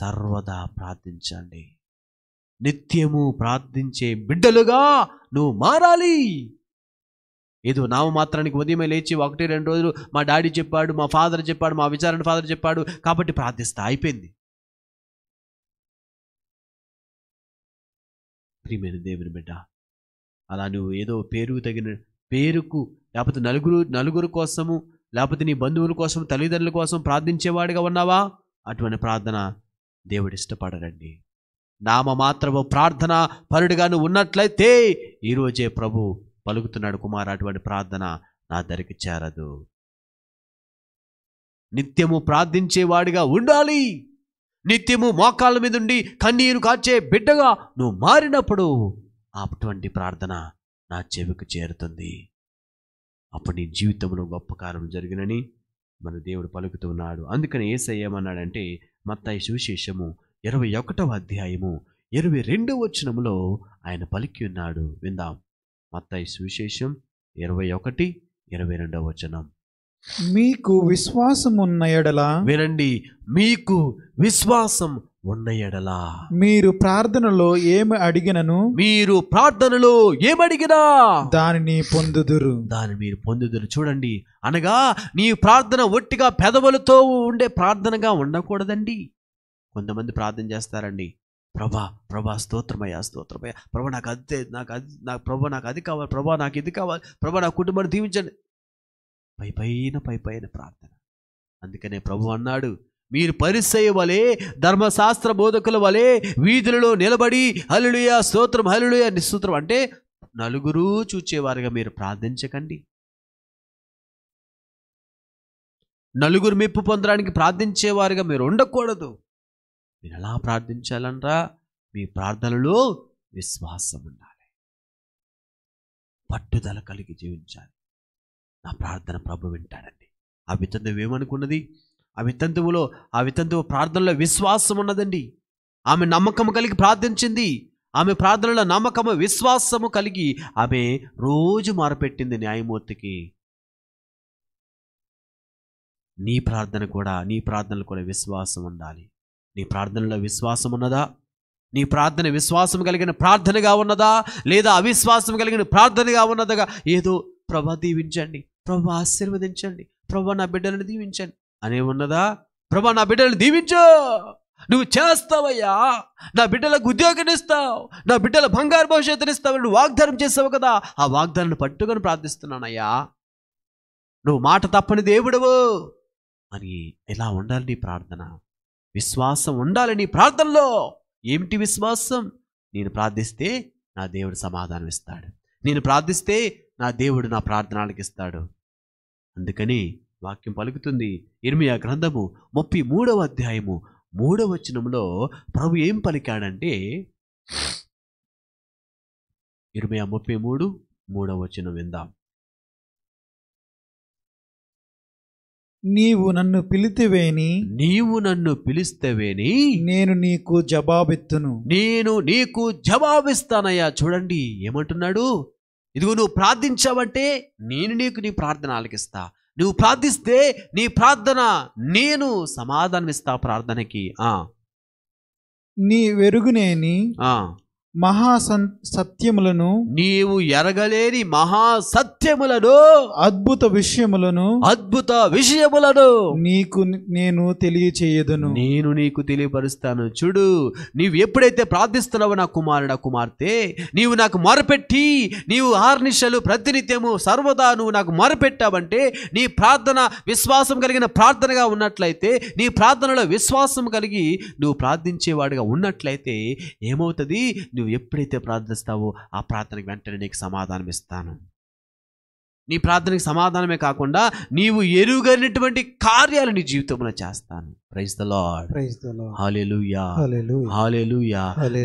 సర్వదా ప్రార్థించండి నిత్యము ప్రార్థించే బిడ్డలుగా నువ్వు మారాలి ఏదో నామమాత్రానికి మాత్రానికి ఉదయమే లేచి ఒకటి రెండు రోజులు మా డాడీ చెప్పాడు మా ఫాదర్ చెప్పాడు మా విచారణ ఫాదర్ చెప్పాడు కాబట్టి ప్రార్థిస్తా అయిపోయింది
ప్రియమైన దేవుని బిడ్డ అలా
నువ్వు ఏదో పేరుకు తగిన పేరుకు లేకపోతే నలుగురు నలుగురు కోసము లేకపోతే నీ బంధువుల కోసం తల్లిదండ్రుల కోసం ప్రార్థించేవాడిగా ఉన్నావా అటువంటి ప్రార్థన దేవుడు ఇష్టపడరండి నామ మాత్రము ప్రార్థన పరుడుగాను నువ్వు ఉన్నట్లయితే ఈరోజే ప్రభు పలుకుతున్నాడు కుమార్ అటువంటి ప్రార్థన నా ధరికి చేరదు నిత్యము ప్రార్థించేవాడిగా ఉండాలి నిత్యము మోకాళ్ళ మీద ఉండి కన్నీరు కాచే బిడ్డగా నువ్వు మారినప్పుడు అటువంటి ప్రార్థన నా చెవికి చేరుతుంది అప్పుడు నీ జీవితంలో గొప్ప కారణం జరిగినని మన దేవుడు పలుకుతున్నాడు అందుకని ఏసయ్యమన్నాడంటే ఏమన్నాడంటే మత్తాయి సువిశేషము ఇరవై ఒకటవ అధ్యాయము ఇరవై రెండవ వచనములో ఆయన పలికి ఉన్నాడు విందాం మత్తాయి సువిశేషం ఇరవై ఒకటి ఇరవై రెండవ వచనం
మీకు విశ్వాసం ఉన్న ఎడల వినండి మీకు విశ్వాసం ఉన్న ఎడల మీరు ప్రార్థనలో ఏమి అడిగినను మీరు ప్రార్థనలో ఏమడిగినా
దానిని పొందుదురు దాన్ని మీరు పొందుదురు చూడండి అనగా నీ ప్రార్థన ఒట్టిగా పెదవులతో ఉండే ప్రార్థనగా ఉండకూడదండి కొంతమంది ప్రార్థన చేస్తారండి ప్రభా ప్రభా స్తోత్రమయ్యా స్తోత్రమయ్య ప్రభా నాకు అంతే నాకు అది నాకు ప్రభా నాకు అది కావాలి ప్రభా నాకు ఇది కావాలి ప్రభా నా కుటుంబాన్ని దీవించండి పై పైన పై పైన ప్రార్థన అందుకనే ప్రభు అన్నాడు మీరు పరిసయ వలె ధర్మశాస్త్ర బోధకుల వలె వీధులలో నిలబడి హలులుయ స్తోత్రం హలులుయ నిస్తోత్రం అంటే నలుగురు చూచేవారుగా మీరు ప్రార్థించకండి నలుగురు మెప్పు పొందడానికి ప్రార్థించేవారుగా మీరు ఉండకూడదు మీరు ఎలా
ప్రార్థించాలనరా మీ ప్రార్థనలో విశ్వాసం ఉండాలి పట్టుదల కలిగి జీవించాలి నా ప్రార్థన ప్రభు వింటాడండి ఆ
వితంతువు ఏమనుకున్నది ఆ వితంతువులో ఆ వితంతువు ప్రార్థనలో విశ్వాసం ఉన్నదండి ఆమె నమ్మకం కలిగి ప్రార్థించింది ఆమె ప్రార్థనలో నమ్మకము విశ్వాసము కలిగి ఆమె రోజు మారపెట్టింది న్యాయమూర్తికి నీ ప్రార్థన కూడా నీ ప్రార్థనలు కూడా విశ్వాసం ఉండాలి నీ ప్రార్థనలో విశ్వాసం ఉన్నదా నీ ప్రార్థన విశ్వాసం కలిగిన ప్రార్థనగా ఉన్నదా లేదా అవిశ్వాసం కలిగిన ప్రార్థనగా ఉన్నదగా ఏదో ప్రభ దీవించండి ప్రభ ఆశీర్వదించండి ప్రభ నా బిడ్డలను దీవించండి అనే ఉన్నదా ప్రభ నా బిడ్డలను దీవించు నువ్వు చేస్తావయ్యా నా బిడ్డలకు ఉద్యోగం ఇస్తావు నా బిడ్డల బంగారు భవిష్యత్తునిస్తావు నువ్వు వాగ్దానం చేస్తావు కదా ఆ వాగ్దానాన్ని పట్టుకొని ప్రార్థిస్తున్నానయ్యా నువ్వు మాట తప్పని దేవుడవు అని ఎలా ఉండాలి నీ ప్రార్థన విశ్వాసం ఉండాలి నీ ప్రార్థనలో ఏమిటి విశ్వాసం నేను ప్రార్థిస్తే నా దేవుడు సమాధానం ఇస్తాడు నేను ప్రార్థిస్తే నా దేవుడు నా ప్రార్థనలకు ఇస్తాడు అందుకని వాక్యం పలుకుతుంది ఇర్మియా గ్రంథము ముప్పై మూడవ అధ్యాయము మూడవ వచనంలో ప్రభు
ఏం పలికాడంటే ఇరవై ముప్పై మూడు మూడవ వచనం విందాం
నీవు నన్ను పిలితేవేని నీవు నన్ను పిలిస్తేవేని నేను నీకు జవాబెత్తును నేను నీకు జవాబిస్తానయ్యా చూడండి ఏమంటున్నాడు
ఇదిగో నువ్వు ప్రార్థించావంటే నేను నీకు నీ ప్రార్థన ఆలకిస్తా నువ్వు ప్రార్థిస్తే నీ ప్రార్థన నేను సమాధానం ఇస్తా ప్రార్థనకి ఆ
నీ వెరుగునేని మహా సత్యములను నీవు ఎరగలేని మహా సత్యములను అద్భుత విషయములను అద్భుత విషయములను నీకు నేను తెలియచేయదును నేను నీకు తెలియపరుస్తాను చూడు
నీవు ఎప్పుడైతే ప్రార్థిస్తున్నావు నా కుమారుడు కుమార్తె నీవు నాకు మొరపెట్టి నీవు ఆర్నిషలు ప్రతినిత్యము సర్వదా నువ్వు నాకు మొరపెట్టావంటే నీ ప్రార్థన విశ్వాసం కలిగిన ప్రార్థనగా ఉన్నట్లయితే నీ ప్రార్థనలో విశ్వాసం కలిగి నువ్వు ప్రార్థించేవాడిగా ఉన్నట్లయితే ఏమవుతుంది నువ్వు నువ్వు ఎప్పుడైతే ప్రార్థిస్తావో ఆ ప్రార్థనకు వెంటనే నీకు సమాధానం ఇస్తాను నీ ప్రార్థనకి సమాధానమే కాకుండా నీవు ఎరుగనటువంటి కార్యాలు నీ జీవితంలో చేస్తాను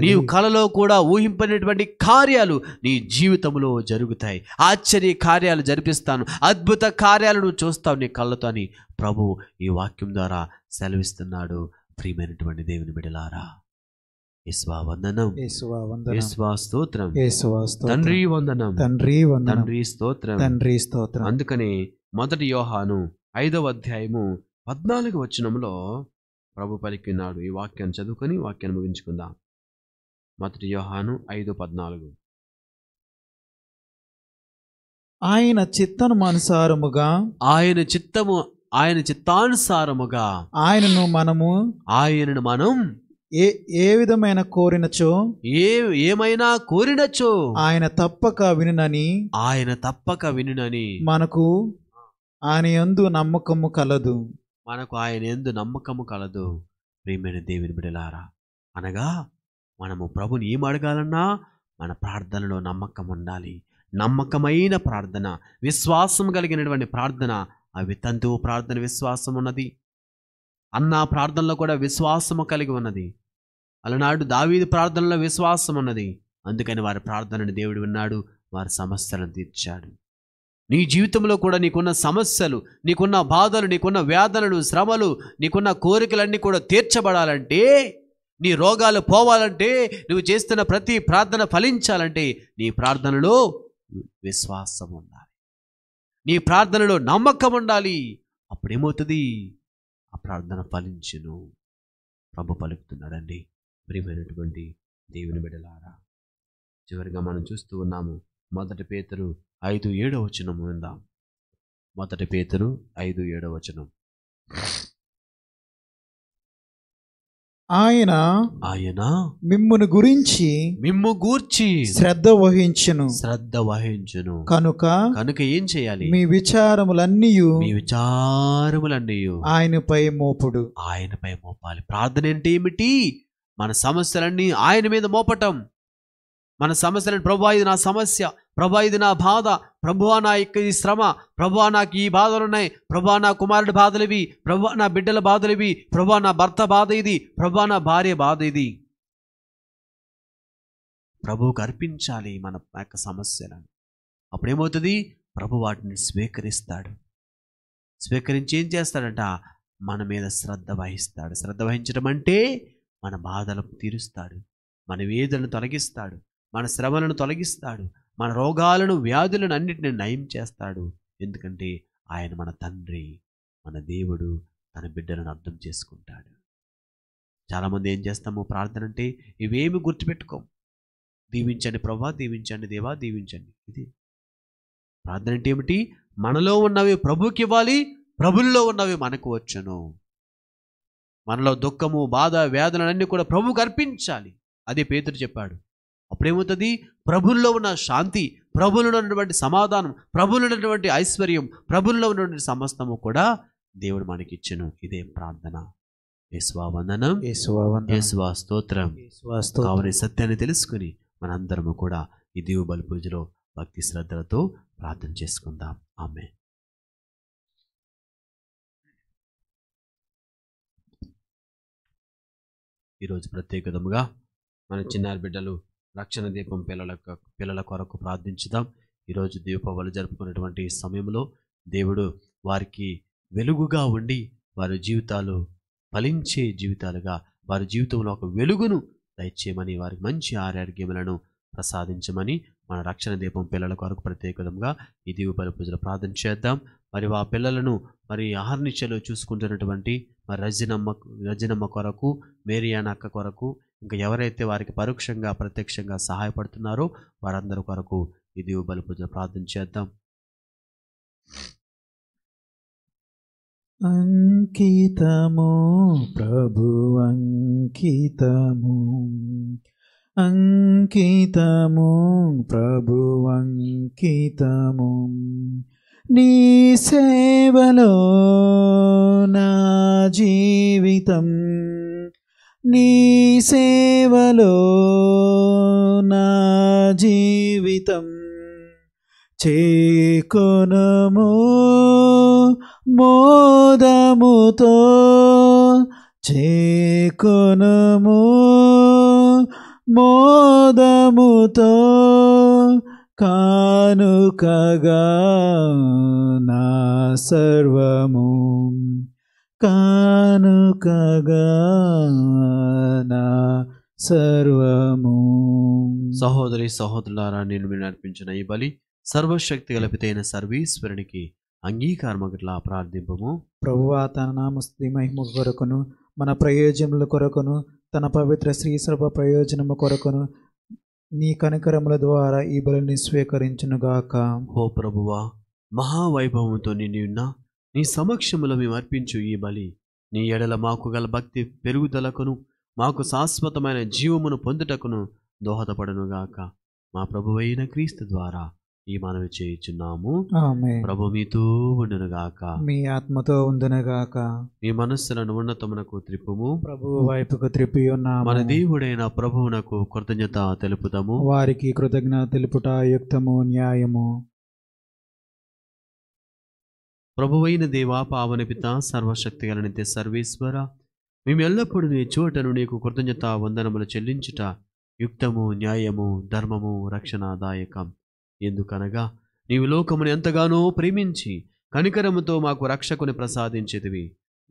నీవు కలలో కూడా ఊహింపనటువంటి కార్యాలు నీ జీవితంలో జరుగుతాయి ఆశ్చర్య కార్యాలు జరిపిస్తాను అద్భుత కార్యాలను చూస్తావు నీ కళ్ళతో అని ప్రభు ఈ వాక్యం ద్వారా సెలవిస్తున్నాడు ప్రియమైనటువంటి దేవుని బిడలారా స్తోత్రం తండ్రి వందనం
తండ్రి తండ్రి
స్తోత్రం తండ్రి స్తోత్రం అందుకని మొదటి యోహాను ఐదవ అధ్యాయము పద్నాలుగు వచనంలో ప్రభు పలికినాడు ఈ వాక్యాన్ని చదువుకొని వాక్యాన్ని
ముగించుకుందాం మొదటి యోహాను ఐదు పద్నాలుగు
ఆయన అనుసారముగా
ఆయన చిత్తము
ఆయన
చిత్తానుసారముగా ఆయనను మనము ఆయనను మనం ఏ ఏ విధమైన కోరినచో ఏ ఏమైనా కోరినచో ఆయన తప్పక వినునని ఆయన తప్పక వినునని మనకు ఆయన ఎందు నమ్మకము కలదు
మనకు ఆయన ఎందు నమ్మకము కలదు ప్రియమైన దేవుని బిడలారా అనగా మనము ప్రభుని ఏం అడగాలన్నా మన ప్రార్థనలో నమ్మకం ఉండాలి నమ్మకమైన ప్రార్థన విశ్వాసం కలిగినటువంటి ప్రార్థన అవి తంతువు ప్రార్థన విశ్వాసం ఉన్నది అన్న ప్రార్థనలో కూడా విశ్వాసము కలిగి ఉన్నది అలనాడు దావీది ప్రార్థనలో విశ్వాసం ఉన్నది అందుకని వారి ప్రార్థనను దేవుడు విన్నాడు వారి సమస్యలను తీర్చాడు నీ జీవితంలో కూడా నీకున్న సమస్యలు నీకున్న బాధలు నీకున్న వేదనలు శ్రమలు నీకున్న కోరికలన్నీ కూడా తీర్చబడాలంటే నీ రోగాలు పోవాలంటే నువ్వు చేస్తున్న ప్రతి ప్రార్థన ఫలించాలంటే నీ ప్రార్థనలో విశ్వాసం ఉండాలి నీ ప్రార్థనలో నమ్మకం ఉండాలి అప్పుడేమవుతుంది
ఆ ప్రార్థన ఫలించును ప్రభు పలుకుతున్నాడండి ప్రియమైనటువంటి దేవుని బిడలారా చివరిగా మనం చూస్తూ ఉన్నాము మొదటి పేతరు ఐదు ఏడవ వచనం విందాం మొదటి పేతరు ఐదు ఏడవ వచనం ఆయన ఆయన
మిమ్మును గురించి మిమ్ము గూర్చి శ్రద్ధ వహించును శ్రద్ధ వహించును కనుక కనుక ఏం చేయాలి మీ విచారములన్నీ మీ విచారములన్నీ ఆయనపై మోపుడు ఆయనపై మోపాలి ప్రార్థన అంటే ఏమిటి మన
సమస్యలన్నీ ఆయన మీద మోపటం మన సమస్యలను ప్రభా ఇది నా సమస్య ప్రభా ఇది నా బాధ ప్రభువా నా ఇక్క ఈ శ్రమ ప్రభువా నాకు ఈ బాధలు ఉన్నాయి ప్రభా నా కుమారుడి బాధలు ఇవి నా బిడ్డల బాధలు ఇవి ప్రభా నా భర్త బాధ ఇది ప్రభా నా భార్య బాధ ఇది
ప్రభువుకు అర్పించాలి మన యొక్క సమస్యలను అప్పుడేమవుతుంది ప్రభు వాటిని స్వీకరిస్తాడు స్వీకరించి ఏం
చేస్తాడంట మన మీద శ్రద్ధ వహిస్తాడు శ్రద్ధ వహించడం అంటే మన బాధలకు తీరుస్తాడు మన వేదలను తొలగిస్తాడు మన శ్రమలను తొలగిస్తాడు మన రోగాలను వ్యాధులను అన్నిటిని నయం చేస్తాడు ఎందుకంటే ఆయన మన తండ్రి మన దేవుడు తన బిడ్డలను అర్థం చేసుకుంటాడు చాలామంది ఏం చేస్తామో ప్రార్థన అంటే ఇవేమి గుర్తుపెట్టుకోం దీవించండి ప్రభా దీవించండి దేవా దీవించండి ఇది ప్రార్థన అంటే ఏమిటి మనలో ఉన్నవి ప్రభుకి ఇవ్వాలి ప్రభుల్లో ఉన్నవి మనకు వచ్చును మనలో దుఃఖము బాధ వేదనలన్నీ కూడా ప్రభుకు అర్పించాలి అదే పేతుడు చెప్పాడు అప్పుడేమవుతుంది ప్రభుల్లో ఉన్న శాంతి ప్రభువులో ఉన్నటువంటి సమాధానం ప్రభులు ఉన్నటువంటి ఐశ్వర్యం ప్రభుల్లో ఉన్నటువంటి సమస్తము కూడా దేవుడు మనకి ఇచ్చును ఇదే ప్రార్థన యేసువావందనం స్తోత్రం కావని సత్యాన్ని తెలుసుకుని మనందరము కూడా ఈ దేవు బలి పూజలో భక్తి
శ్రద్ధలతో ప్రార్థన చేసుకుందాం ఆమె ఈరోజు ప్రత్యేకతముగా మన చిన్నారి బిడ్డలు రక్షణ దీపం పిల్లల పిల్లల కొరకు ప్రార్థించుదాం
ఈరోజు దీపావళి జరుపుకున్నటువంటి సమయంలో దేవుడు వారికి వెలుగుగా ఉండి వారి జీవితాలు ఫలించే జీవితాలుగా వారి జీవితంలో ఒక వెలుగును దయచేయమని వారికి మంచి ఆరోగ్యములను ప్రసాదించమని మన రక్షణ దీపం పిల్లల కొరకు ప్రత్యేకంగా ఈ దీపాల పూజలు ప్రార్థన చేద్దాం మరి ఆ పిల్లలను మరి ఆహర్నిశలో చూసుకుంటున్నటువంటి మరి రజనమ్మ రజనమ్మ కొరకు మేరీ అక్క కొరకు ఇంకా ఎవరైతే వారికి పరోక్షంగా ప్రత్యక్షంగా సహాయపడుతున్నారో వారందరి కొరకు ఈ దీపాల పూజలు ప్రార్థన చేద్దాం
అంకితము ప్రభు అంకితము
అంకితము ప్రభు అంకితము నీ సేవలో నా జీవితం నీ సేవలో నా జీవితం చేకొనము మోదముతో చేకొనము మోదముతో కానుకగా నా సర్వము కానుకగా నా సర్వము
సహోదరి సహోదరులారా నేను మీరు నడిపించిన ఈ బలి సర్వశక్తి గలపితైన సర్వీశ్వరునికి అంగీకారమగట్లా ప్రార్థింపము
ప్రభువా తన నామస్తి మహిమ కొరకును మన ప్రయోజనముల కొరకును తన పవిత్ర స్త్రీ సర్వ ప్రయోజనము కొరకును నీ కనికరముల ద్వారా ఈ బలిని స్వీకరించునుగాక
ఓ ప్రభువా మహావైభవంతో నిన్న నీ సమక్షములో మేము అర్పించు ఈ బలి నీ ఎడల మాకు గల భక్తి పెరుగుదలకును మాకు శాశ్వతమైన జీవమును పొందుటకును దోహదపడనుగాక మా ప్రభువైన క్రీస్తు ద్వారా ఈ మనవి చేయుచున్నాము ప్రభు మీతో ఉండనుగాక
మీ ఆత్మతో ఉండనుగాక
మీ మనస్సులను ఉన్నతమునకు త్రిప్పుము ప్రభు
వైపుకు త్రిప్పి ఉన్నాము మన
దేవుడైన ప్రభువునకు కృతజ్ఞత తెలుపుతాము వారికి
కృతజ్ఞత తెలుపుట యుక్తము న్యాయము
ప్రభువైన దేవా పావన పిత సర్వశక్తి గలనితే సర్వేశ్వర మేము ఎల్లప్పుడూ నీ చోటను నీకు కృతజ్ఞత వందనములు చెల్లించుట యుక్తము న్యాయము ధర్మము రక్షణదాయకం ఎందుకనగా నీవు లోకమును ఎంతగానో ప్రేమించి కనికరముతో మాకు రక్షకుని ప్రసాదించేదివి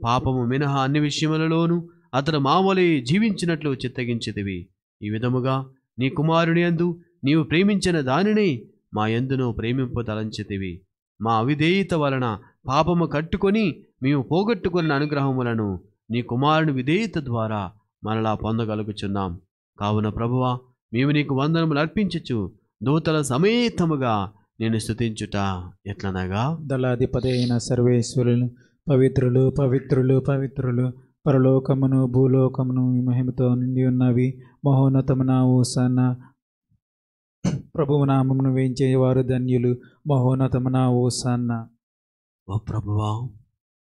పాపము మినహా అన్ని విషయములలోనూ అతను మామూలే జీవించినట్లు చిత్తగించేదివి ఈ విధముగా నీ కుమారుని అందు నీవు ప్రేమించిన దానినే మా ఎందును ప్రేమింపదలంచితివి మా అవిధేయత వలన పాపము కట్టుకొని మేము పోగొట్టుకున్న అనుగ్రహములను నీ కుమారుని విధేయత ద్వారా మనలా పొందగలుగుచున్నాం కావున ప్రభువా మేము నీకు వందనములు అర్పించచ్చు దూతల సమేతముగా నేను స్థుతించుట ఎట్లనగా
దళాధిపతి అయిన సర్వేశ్వరులు పవిత్రులు పవిత్రులు పవిత్రులు పరలోకమును భూలోకమును మహిమతో నిండి ఉన్నవి మహోన్నతమున ఓసన్న ప్రభువు నామమును వేయించేవారు ధన్యులు మహోన్నతమున ఓసన్న
ఓ ప్రభువా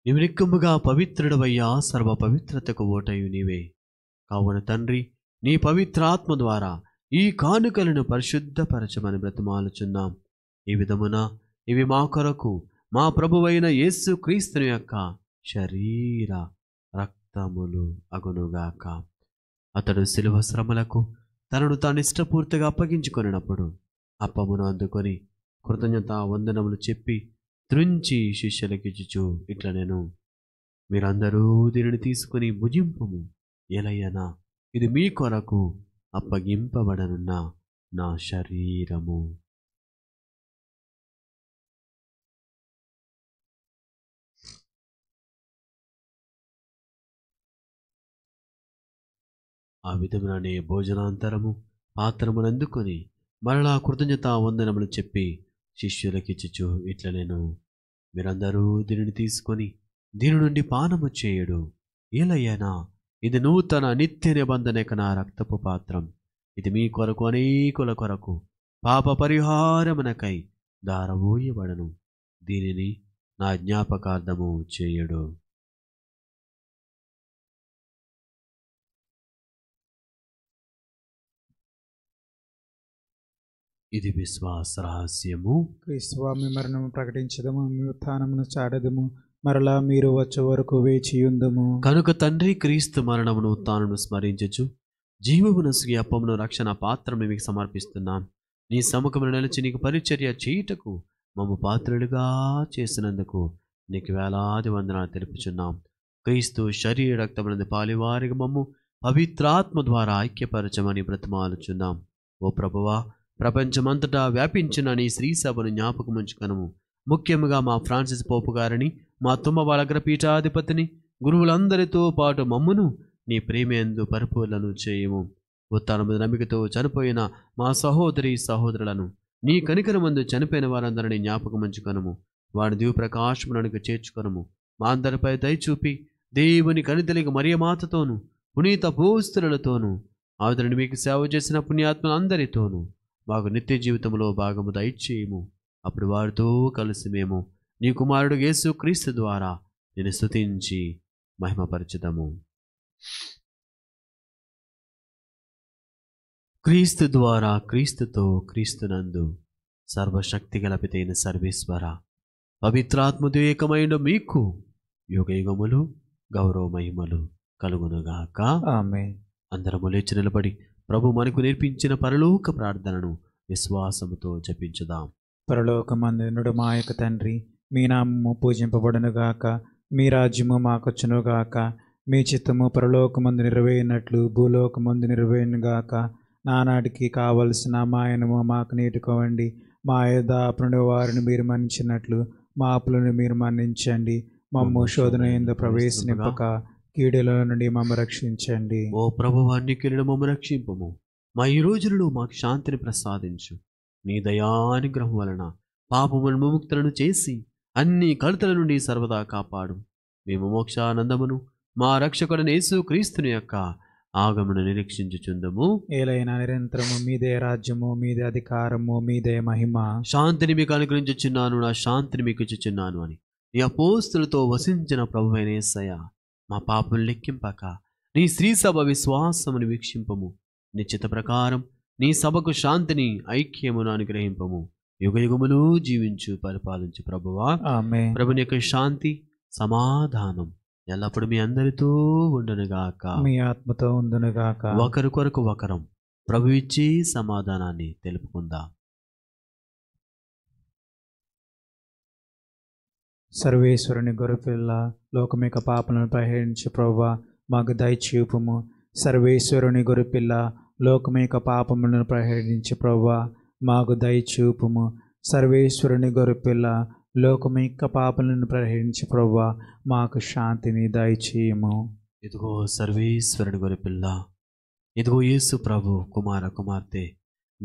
నిమిరిక్కముగా పవిత్రుడవయ్యా సర్వ పవిత్రతకు ఓటయు నీవే కావున తండ్రి నీ పవిత్రాత్మ ద్వారా ఈ కానుకలను పరిశుద్ధపరచమని బ్రతిమాలుచున్నాం ఈ విధమున ఇవి మా కొరకు మా ప్రభువైన యేసు క్రీస్తుని యొక్క శరీర రక్తములు అగునుగాక అతడు శిలువ శ్రమలకు తనను తాను ఇష్టపూర్తిగా అప్పగించుకొనినప్పుడు అప్పమును అందుకొని కృతజ్ఞత వందనములు చెప్పి త్రుంచి శిష్యులకిచ్చుచు ఇట్లా నేను మీరందరూ దీనిని తీసుకుని భుజింపము ఎలయ్యనా ఇది మీ కొరకు
అప్పగింపబడనున్న నా శరీరము ఆ విధముననే భోజనాంతరము పాత్రమునందుకొని మరలా కృతజ్ఞత వందనములు చెప్పి
శిష్యులకిచ్చుచు ఇట్ల నేను మీరందరూ దీనిని తీసుకొని దీని నుండి పానము చేయడు ఏలయ్యానా ఇది నూతన నిత్య యొక్క నా రక్తపు పాత్రం ఇది మీ కొరకు అనేకుల కొరకు పాప పరిహారమునకై
దారబోయబడను దీనిని నా జ్ఞాపకార్థము చేయడు ఇది విశ్వాస రహస్యము
క్రీస్తు మరణము ప్రకటించదము మీ ఉత్నమును చాడదము మరలా మీరు వచ్చే వరకు వేచియుందుము
కనుక తండ్రి క్రీస్తు మరణమును తాను స్మరించచ్చు జీవమునసుగి అప్పమును రక్షణ పాత్రను మీకు సమర్పిస్తున్నాం నీ సముఖమును నిలిచి నీకు పరిచర్య చేయుటకు మమ్మ పాత్రులుగా చేసినందుకు నీకు వేలాది వందనాలు తెలుపుచున్నాం క్రీస్తు శరీర రక్తమునందు పాలివారికి మమ్ము పవిత్రాత్మ ద్వారా ఐక్యపరచమని బ్రతమాలుచున్నాం ఓ ప్రభువా ప్రపంచమంతటా వ్యాపించిన నీ శ్రీసభను జ్ఞాపకముంచుకనము ముఖ్యముగా మా ఫ్రాన్సిస్ పోపు గారిని మా తుమ్మ పీఠాధిపతిని గురువులందరితో పాటు మమ్మును నీ ప్రేమేందు పరిపూర్ణను చేయము ఉత్తానము నమ్మికతో చనిపోయిన మా సహోదరి సహోదరులను నీ కనికరమందు చనిపోయిన వారందరినీ జ్ఞాపకమంచుకొనము దివి ప్రకాశమునకు చేర్చుకొనము మా అందరిపై దయచూపి దేవుని కనితలికి మరియమాతతోను పునీత భూస్తులతోనూ ఆదరణ మీకు సేవ చేసిన పుణ్యాత్మలందరితోనూ మాకు నిత్య జీవితంలో భాగము దయచేయము అప్పుడు వారితో కలిసి మేము నీ కుమారుడు యేసు క్రీస్తు ద్వారా నేను
స్థుతించి మహిమపరచుదము క్రీస్తు ద్వారా క్రీస్తుతో క్రీస్తునందు సర్వశక్తి
గలపితైన సర్వేశ్వర పవిత్రాత్మతో ఏకమైన మీకు యుగయుగములు గౌరవ మహిమలు కలుగునుగాక అందరము లేచి నిలబడి ప్రభు మనకు నేర్పించిన పరలోక ప్రార్థనను విశ్వాసముతో జపించుదాం
పరలోకమందు మా యొక్క తండ్రి మీ నామము పూజింపబడునుగాక మీ రాజ్యము మాకొచ్చునుగాక మీ చిత్తము పరలోకమందు నిర్వహినట్లు భూలోకమందు నెరవేరునుగాక నానాటికి కావలసిన మాయనము మాకు నీటుకోవండి మా యథాపుని వారిని మీరు మన్నించినట్లు మా అప్పులను మీరు మన్నించండి మమ్ము శోధన ఎందు ప్రవేశనివ్వక కీడల నుండి మమ్మ రక్షించండి ఓ
ప్రభు వారిని మమ్మ రక్షింపము మా ఈ రోజులలో మాకు శాంతిని ప్రసాదించు నీ దయానుగ్రహం వలన పాపమును ముక్తులను చేసి అన్ని కలుతల నుండి సర్వదా కాపాడు మేము మోక్షానందమును మా రక్షకుడని యేసు క్రీస్తుని యొక్క ఆగమన నిరీక్షించుచుందము
ఏలైనా నిరంతరము మీదే రాజ్యము మీదే అధికారము మీదే మహిమ శాంతిని
మీకు అనుగ్రహించుచున్నాను నా శాంతిని మీకు ఇచ్చుచున్నాను అని నీ అపోస్తులతో వసించిన ప్రభు యేసయ్య మా పాపం లెక్కింపక నీ సభ విశ్వాసమును వీక్షింపము నిశ్చిత ప్రకారం నీ సభకు శాంతిని ఐక్యమును అనుగ్రహింపము యుగయుగములు జీవించు పరిపాలించు ప్రభువా ప్రభుని యొక్క శాంతి సమాధానం ఎల్లప్పుడు మీ అందరితో ఉండనుగాక
మీ ఆత్మతో ఉండనుగాక
ఒకరి కొరకు
ఒకరం ప్రభు ఇచ్చి సమాధానాన్ని తెలుపుకుందాం సర్వేశ్వరుని గొరపిల్ల లోకమేక
పాపలను ప్రహరించి ప్రభు మాకు దయచూపుము సర్వేశ్వరుని గొరపిల్ల లోకమేక పాపములను ప్రహరించి ప్రభు మాకు దయచూపుము సర్వేశ్వరుని గొరపిల్ల లోకం యొక్క పాపలను ప్రహరించి ప్రవ్వా మాకు శాంతిని దయచేయము
ఇదిగో సర్వేశ్వరుని గొరపిల్ల ఇదిగో యేసు ప్రభు కుమార కుమార్తె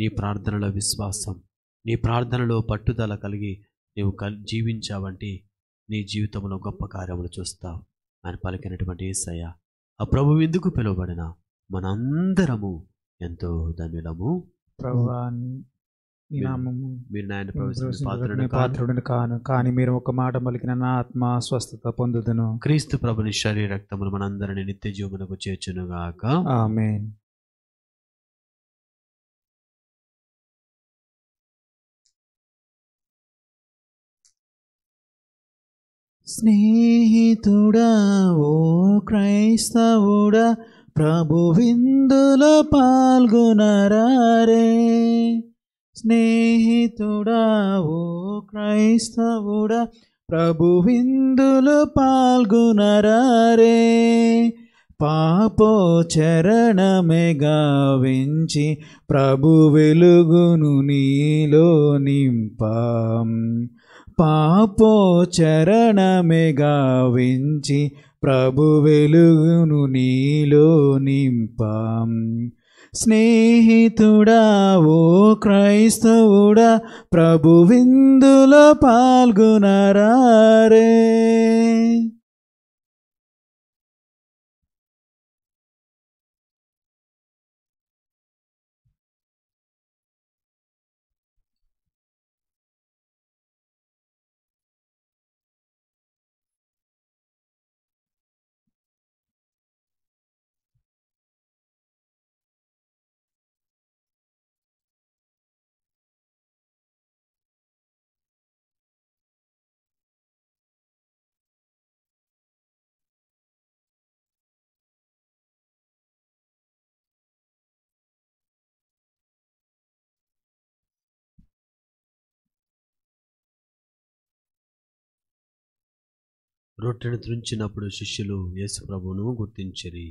నీ ప్రార్థనలో విశ్వాసం నీ ప్రార్థనలో పట్టుదల కలిగి నీవు కల్ జీవించావంటే నీ జీవితంలో గొప్ప కార్యములు చూస్తావు అని పలికినటువంటి ఏసయ్య ఆ ప్రభు ఎందుకు పిలువబడిన మనందరము ఎంతో ధన్యులము
ప్రభు మీ నామము
మీరు నాయన ప్రవేశించిన పాత్రుడు
కాను కానీ మీరు ఒక మాట పలికిన నా ఆత్మ స్వస్థత పొందుదును
క్రీస్తు ప్రభుని శరీర రక్తములు మనందరిని నిత్య జీవమునకు చేర్చును గాక ఆమేన్ స్నేహితుడా ఓ క్రైస్తవుడా ప్రభు విందులో
పాల్గొనరారే స్నేహితుడా ఓ క్రైస్తవుడా ప్రభువిందులు పాల్గొనరారే పాపో చరణమే గావించి ప్రభు వెలుగును నీలో నింపాం పాపో చరణమే గావించి ప్రభు వెలుగును నీలో నింపాం స్నేహితుడా ఓ క్రైస్తవుడా
ప్రభువిందులో పాల్గొనరారే రొట్టెను తృంచినప్పుడు శిష్యులు ప్రభువును గుర్తించరి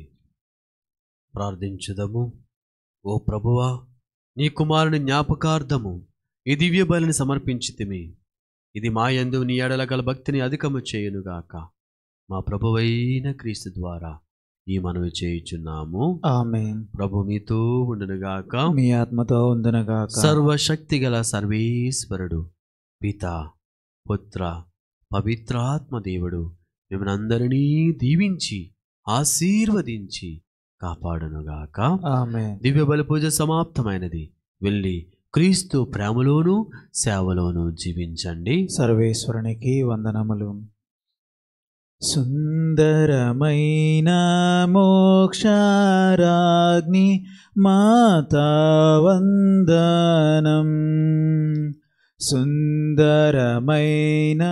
ప్రార్థించుదము
ఓ ప్రభువా నీ కుమారుని జ్ఞాపకార్థము ఈ దివ్య బలిని సమర్పించితిమి ఇది మా యందు నీ ఎడల గల భక్తిని అధికము చేయునుగాక మా ప్రభువైన క్రీస్తు ద్వారా ఈ మనవి చేయుచున్నాము ఆమె ప్రభు మీతో ఉండనుగాక మీ
ఆత్మతో ఉండునుగాక
సర్వశక్తి గల సర్వేశ్వరుడు పిత పుత్ర పవిత్రాత్మ దేవుడు మిమ్మల్ని అందరినీ దీవించి ఆశీర్వదించి కాపాడునుగాక దివ్య పూజ సమాప్తమైనది వెళ్ళి క్రీస్తు ప్రేమలోను సేవలోను
జీవించండి సర్వేశ్వరునికి వందనములు సుందరమైన మోక్షారాగ్ని మాతా వందనం
సుందరమైన